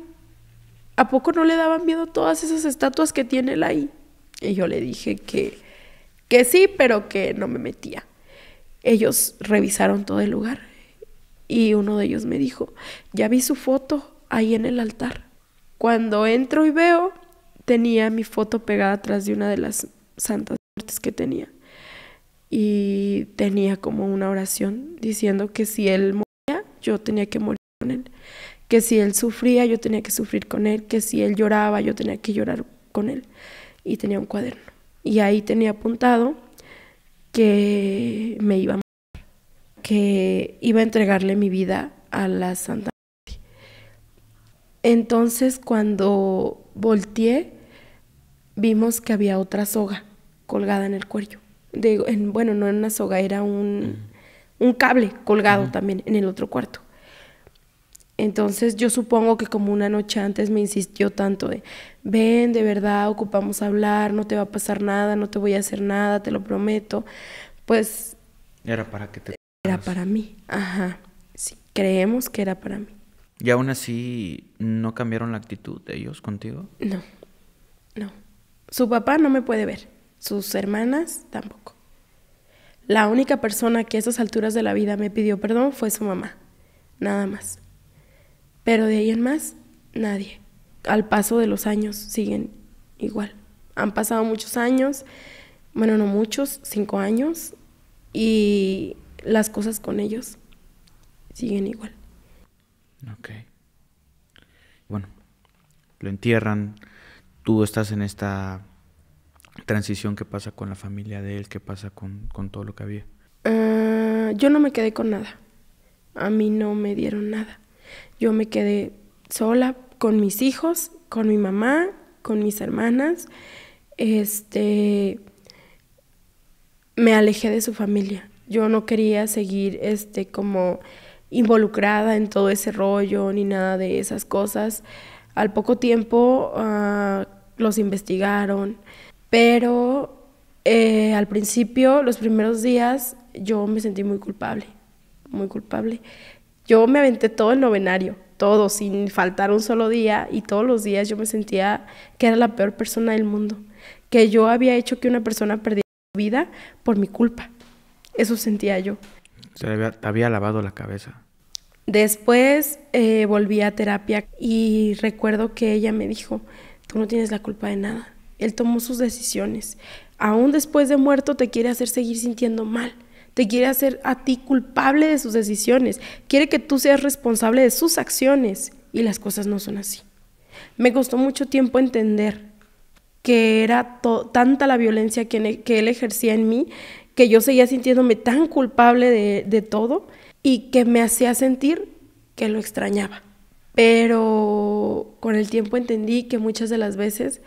¿a poco no le daban miedo todas esas estatuas que tiene él ahí? Y yo le dije que, que sí, pero que no me metía. Ellos revisaron todo el lugar y uno de ellos me dijo, ya vi su foto ahí en el altar. Cuando entro y veo, tenía mi foto pegada atrás de una de las santas muertes que tenía. Y tenía como una oración diciendo que si él moría, yo tenía que morir con él. Que si él sufría, yo tenía que sufrir con él. Que si él lloraba, yo tenía que llorar con él. Y tenía un cuaderno. Y ahí tenía apuntado que me iba a que iba a entregarle mi vida a la Santa Entonces cuando volteé, vimos que había otra soga colgada en el cuello. en, bueno, no era una soga, era un, mm. cable colgado también en el otro cuarto. Entonces yo supongo que como una noche antes me insistió tanto de, ven, de verdad, ocupamos hablar, no te va a pasar nada, no te voy a hacer nada, te lo prometo. Pues... Era para que te... Era para mí, ajá. Sí, creemos que era para mí. ¿Y aún así no cambiaron la actitud de ellos contigo? No, no. Su papá no me puede ver, sus hermanas tampoco. La única persona que a esas alturas de la vida me pidió perdón fue su mamá, nada más. Pero de ahí en más, nadie. Al paso de los años siguen igual. Han pasado muchos años, bueno, no muchos, cinco años, y las cosas con ellos siguen igual. Ok. Bueno, lo entierran, tú estás en esta transición que pasa con la familia de él, que pasa con, todo lo que había. Ah, yo no me quedé con nada, a mí no me dieron nada. Yo me quedé sola con mis hijos, con mi mamá, con mis hermanas. Este, me alejé de su familia. Yo no quería seguir este como involucrada en todo ese rollo ni nada de esas cosas. Al poco tiempo ah, los investigaron, pero eh, al principio, los primeros días, yo me sentí muy culpable, muy culpable. Yo me aventé todo el novenario, todo, sin faltar un solo día, y todos los días yo me sentía que era la peor persona del mundo, que yo había hecho que una persona perdiera su vida por mi culpa. Eso sentía yo. Se había, te había lavado la cabeza. Después eh, volví a terapia y recuerdo que ella me dijo, tú no tienes la culpa de nada. Él tomó sus decisiones. Aún después de muerto te quiere hacer seguir sintiendo mal. Te quiere hacer a ti culpable de sus decisiones. Quiere que tú seas responsable de sus acciones. Y las cosas no son así. Me costó mucho tiempo entender que era tanta la violencia e-, que él ejercía en mí que yo seguía sintiéndome tan culpable de, todo y que me hacía sentir que lo extrañaba. Pero con el tiempo entendí que muchas de las veces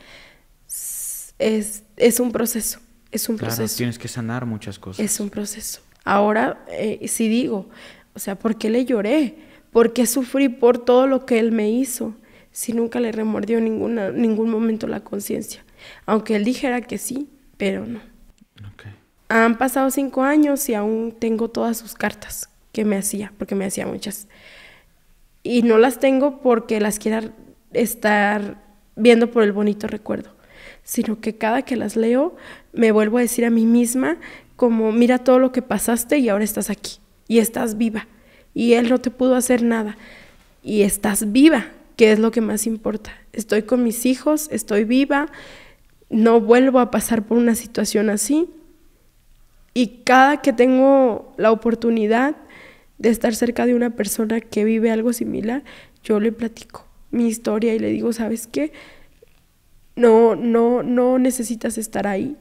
es, un proceso, es un claro, proceso. Tienes que sanar muchas cosas. Es un proceso. Ahora eh, si digo, o sea, ¿por qué le lloré? ¿Por qué sufrí por todo lo que él me hizo? Si nunca le remordió ninguna, ningún momento la conciencia. Aunque él dijera que sí, pero no. Okay. Han pasado cinco años y aún tengo todas sus cartas que me hacía, porque me hacía muchas. Y no las tengo porque las quiera estar viendo por el bonito recuerdo, sino que cada que las leo me vuelvo a decir a mí misma como, mira todo lo que pasaste y ahora estás aquí, y estás viva, y él no te pudo hacer nada, y estás viva, que es lo que más importa. Estoy con mis hijos, estoy viva, no vuelvo a pasar por una situación así, y cada que tengo la oportunidad de estar cerca de una persona que vive algo similar, yo le platico mi historia y le digo, ¿sabes qué? No, no, no necesitas estar ahí.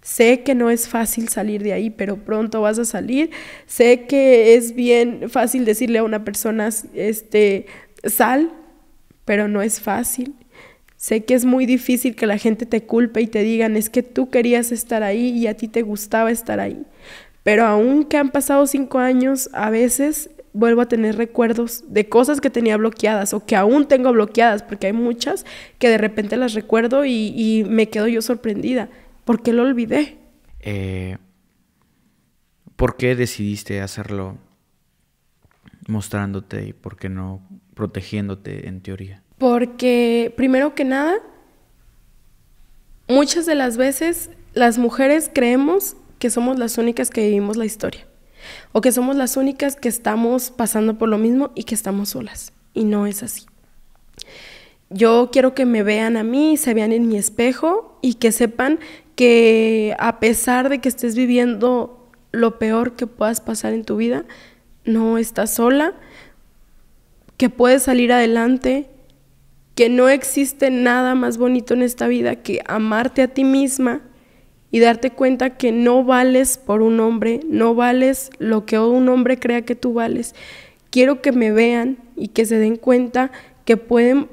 Sé que no es fácil salir de ahí, pero pronto vas a salir. Sé que es bien fácil decirle a una persona, este, sal, pero no es fácil. Sé que es muy difícil que la gente te culpe y te digan es que tú querías estar ahí y a ti te gustaba estar ahí. Pero aún que han pasado cinco años, a veces vuelvo a tener recuerdos de cosas que tenía bloqueadas o que aún tengo bloqueadas, porque hay muchas que de repente las recuerdo y, me quedo yo sorprendida. ¿Por qué lo olvidé? Eh, ¿Por qué decidiste hacerlo mostrándote y por qué no protegiéndote en teoría? Porque, primero que nada, muchas de las veces las mujeres creemos que somos las únicas que vivimos la historia. O que somos las únicas que estamos pasando por lo mismo y que estamos solas. Y no es así. Yo quiero que me vean a mí, se vean en mi espejo y que sepan que a pesar de que estés viviendo lo peor que puedas pasar en tu vida, no estás sola, que puedes salir adelante, que no existe nada más bonito en esta vida que amarte a ti misma y darte cuenta que no vales por un hombre, no vales lo que un hombre crea que tú vales. Quiero que me vean y que se den cuenta que pueden,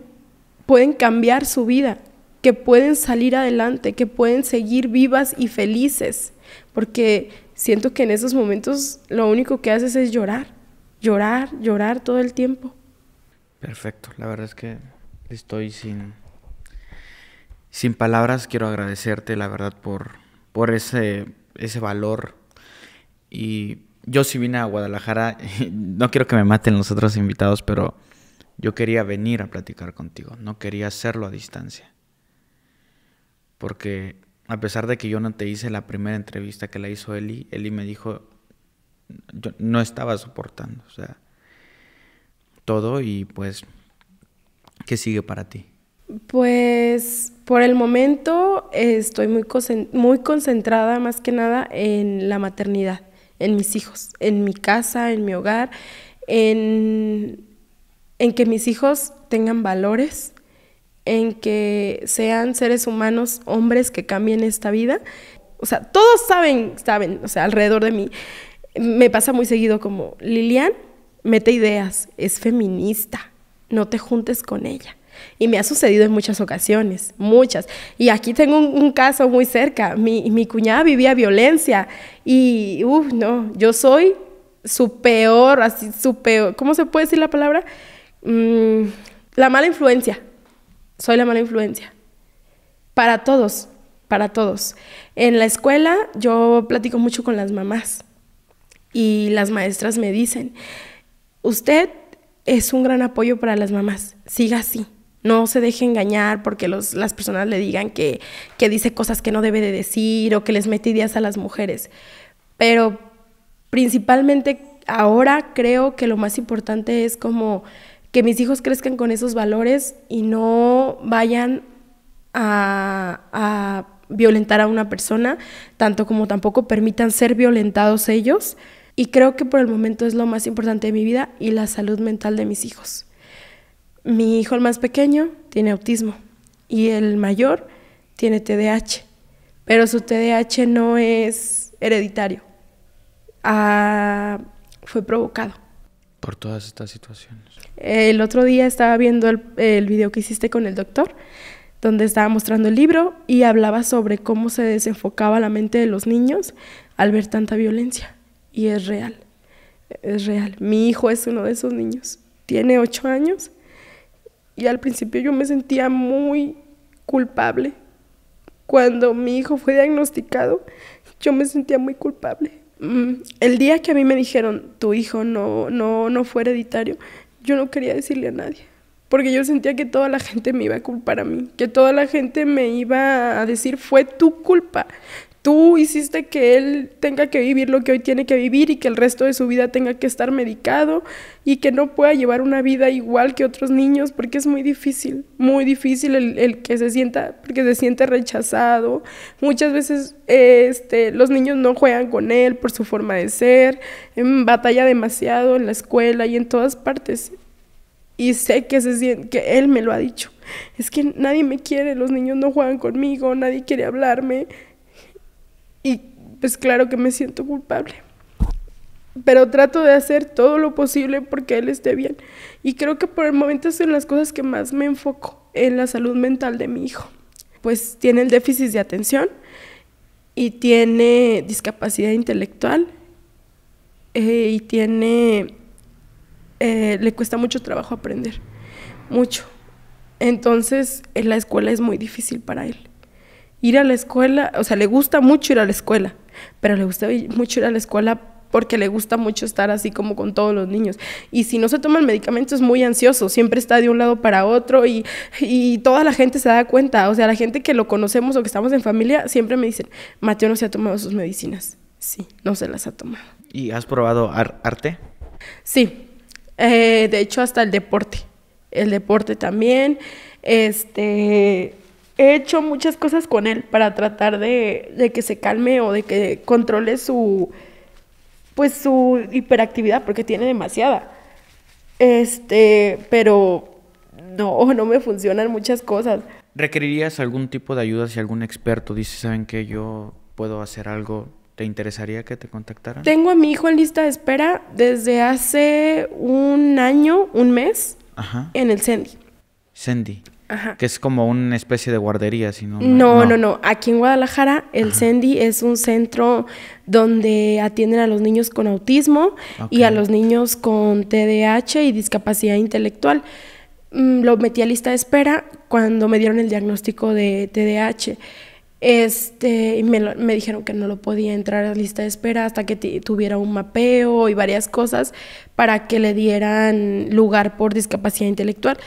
pueden cambiar su vida, que pueden salir adelante, que pueden seguir vivas y felices, porque siento que en esos momentos lo único que haces es llorar, llorar, llorar todo el tiempo. Perfecto, la verdad es que Estoy sin, sin palabras. Quiero agradecerte, la verdad, por, por ese, ese valor. Y yo si vine a Guadalajara. <laughs> No quiero que me maten los otros invitados, pero yo quería venir a platicar contigo. No quería hacerlo a distancia. Porque a pesar de que yo no te hice la primera entrevista que la hizo Eli, Eli me dijo, yo no estaba soportando, o sea, todo y pues ¿Qué sigue para ti? Pues por el momento estoy muy, muy concentrada más que nada en la maternidad, en mis hijos, en mi casa, en mi hogar, en, en que mis hijos tengan valores, en que sean seres humanos, hombres que cambien esta vida. O sea, todos saben, saben, o sea, alrededor de mí. Me pasa muy seguido como, Lilian, mete ideas, es feminista no te juntes con ella. Y me ha sucedido en muchas ocasiones, muchas. Y aquí tengo un, caso muy cerca. Mi, cuñada vivía violencia y, uff, no, yo soy su peor, así, su peor, ¿cómo se puede decir la palabra? Mm, la mala influencia. Soy la mala influencia. Para todos, para todos. En la escuela yo platico mucho con las mamás y las maestras me dicen, usted es un gran apoyo para las mamás. Siga así. No se deje engañar porque las personas le digan que, dice cosas que no debe de decir o que les mete ideas a las mujeres. Pero principalmente ahora creo que lo más importante es como que mis hijos crezcan con esos valores y no vayan a, a violentar a una persona, tanto como tampoco permitan ser violentados ellos. Y creo que por el momento es lo más importante de mi vida y la salud mental de mis hijos. Mi hijo el más pequeño tiene autismo y el mayor tiene TDAH, pero su TDAH no es hereditario. Ah, fue provocado. Por todas estas situaciones. El otro día estaba viendo el video que hiciste con el doctor, donde estaba mostrando el libro y hablaba sobre cómo se desenfocaba la mente de los niños al ver tanta violencia y es real, es real. Mi hijo es uno de esos niños, tiene ocho años y al principio yo me sentía muy culpable. Cuando mi hijo fue diagnosticado, yo me sentía muy culpable. Mm, el día que a mí me dijeron, tu hijo no, no, no fue hereditario, yo no quería decirle a nadie, porque yo sentía que toda la gente me iba a culpar a mí, que toda la gente me iba a decir, fue tu culpa, tú hiciste que él tenga que vivir lo que hoy tiene que vivir y que el resto de su vida tenga que estar medicado y que no pueda llevar una vida igual que otros niños, porque es muy difícil, muy difícil el, que se sienta, porque se siente rechazado. Muchas veces este, los niños no juegan con él por su forma de ser, en em, batalla demasiado en la escuela y en todas partes. Y sé que, se que él me lo ha dicho. Es que nadie me quiere, los niños no juegan conmigo, nadie quiere hablarme. Y pues claro que me siento culpable. Pero trato de hacer todo lo posible porque él esté bien. Y creo que por el momento son las cosas que más me enfoco en la salud mental de mi hijo. Pues tiene el déficit de atención y tiene discapacidad intelectual eh, y tiene... Eh, le cuesta mucho trabajo aprender, mucho. Entonces, en la escuela es muy difícil para él ir a la escuela, o sea, le gusta mucho ir a la escuela, pero le gusta mucho ir a la escuela porque le gusta mucho estar así como con todos los niños. Y si no se toma el medicamento es muy ansioso, siempre está de un lado para otro y, toda la gente se da cuenta, o sea, la gente que lo conocemos o que estamos en familia siempre me dicen, Mateo no se ha tomado sus medicinas. Sí, no se las ha tomado. ¿Y has probado arte? Sí, eh, de hecho hasta el deporte, el deporte también, este, he hecho muchas cosas con él para tratar de, que se calme o de que controle su pues su hiperactividad porque tiene demasiada. Este, pero no, <laughs> no me funcionan muchas cosas. ¿Requerirías algún tipo de ayuda si algún experto dice, "Saben que yo puedo hacer algo"? ¿Te interesaría que te contactaran? Tengo a mi hijo en lista de espera desde hace un año, un mes, en el SENDY, CENDI. Que es como una especie de guardería, sino. No, no, no, no. Aquí en Guadalajara, el CENDI es un centro donde atienden a los niños con autismo y a los niños con TDAH y discapacidad intelectual. Mm, lo metí a lista de espera cuando me dieron el diagnóstico de TDAH. Este, me, me dijeron que no lo podía entrar a lista de espera hasta que tuviera un mapeo y varias cosas para que le dieran lugar por discapacidad intelectual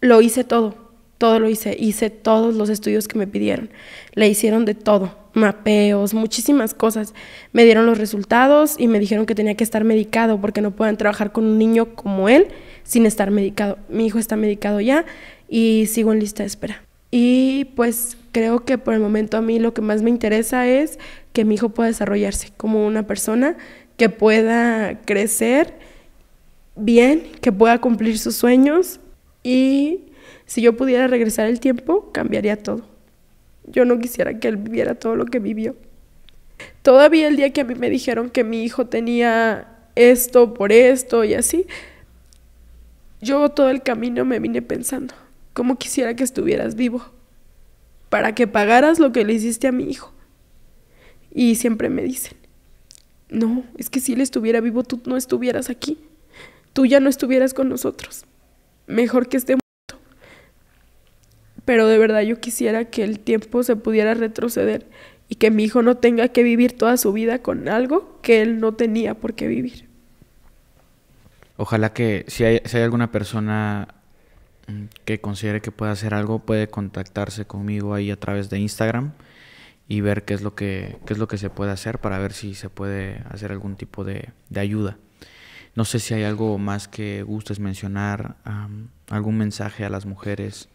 lo hice todo, todo lo hice, hice todos los estudios que me pidieron, le hicieron de todo, mapeos, muchísimas cosas. Me dieron los resultados y me dijeron que tenía que estar medicado porque no pueden trabajar con un niño como él sin estar medicado. Mi hijo está medicado ya y sigo en lista de espera. Y pues creo que por el momento a mí lo que más me interesa es que mi hijo pueda desarrollarse como una persona que pueda crecer bien, que pueda cumplir sus sueños y si yo pudiera regresar el tiempo, cambiaría todo. Yo no quisiera que él viviera todo lo que vivió. Todavía el día que a mí me dijeron que mi hijo tenía esto por esto y así, yo todo el camino me vine pensando, ¿cómo quisiera que estuvieras vivo? Para que pagaras lo que le hiciste a mi hijo. Y siempre me dicen, no, es que si él estuviera vivo, tú no estuvieras aquí, tú ya no estuvieras con nosotros mejor que esté muerto. Pero de verdad yo quisiera que el tiempo se pudiera retroceder y que mi hijo no tenga que vivir toda su vida con algo que él no tenía por qué vivir. Ojalá que si hay, si hay alguna persona mm, que considere que puede hacer algo, puede contactarse conmigo ahí a través de Instagram y ver qué es lo que, qué es lo que se puede hacer para ver si se puede hacer algún tipo de ayuda. No sé si hay algo más que gustes mencionar, algún mensaje a las mujeres,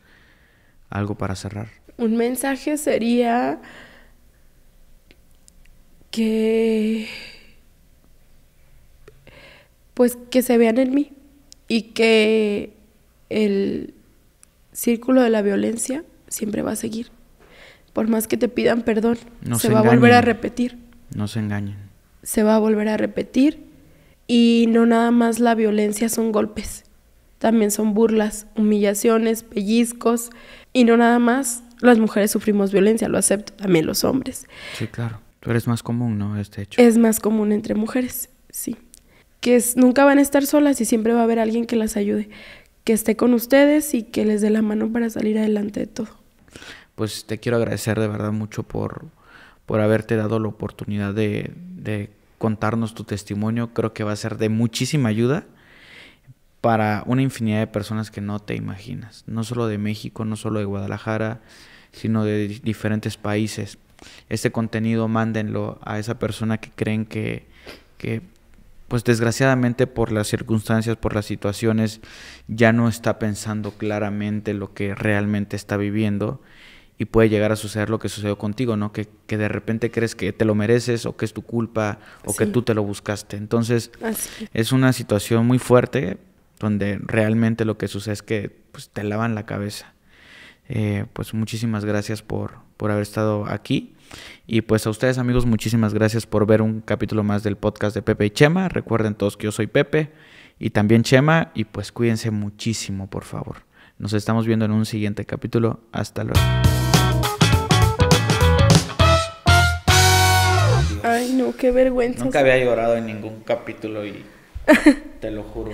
algo para cerrar. Un mensaje sería que pues que se vean en mí y que el círculo de la violencia siempre va a seguir. Por más que te pidan perdón, se va a volver a repetir. No se engañen. Se va a volver a repetir y no nada más la violencia son golpes, también son burlas, humillaciones, pellizcos. Y no nada más las mujeres sufrimos violencia, lo acepto, también los hombres. Sí, claro. Tú eres más común, ¿no? Este hecho. Es más común entre mujeres, sí. Que nunca van a estar solas y siempre va a haber alguien que las ayude, que esté con ustedes y que les dé la mano para salir adelante de todo. Pues te quiero agradecer de verdad mucho por, por haberte dado la oportunidad de, de contarnos tu testimonio. Creo que va a ser de muchísima ayuda para una infinidad de personas que no te imaginas. No solo de México, no solo de Guadalajara, sino de diferentes países. Este contenido mándenlo a esa persona que creen que, que pues desgraciadamente por las circunstancias, por las situaciones, ya no está pensando claramente lo que realmente está viviendo y puede llegar a suceder lo que sucedió contigo, ¿no? Que, de repente crees que te lo mereces o que es tu culpa o que tú te lo buscaste. Entonces, es una situación muy fuerte donde realmente lo que sucede es que pues, te lavan la cabeza. Eh, pues muchísimas gracias por, por haber estado aquí. Y pues a ustedes amigos, muchísimas gracias por ver un capítulo más del podcast de Pepe y Chema. Recuerden todos que yo soy Pepe y también Chema y pues cuídense muchísimo, por favor. Nos estamos viendo en un siguiente capítulo. Hasta luego. vergüenza. Nunca había llorado en ningún capítulo y <laughs> te lo juro.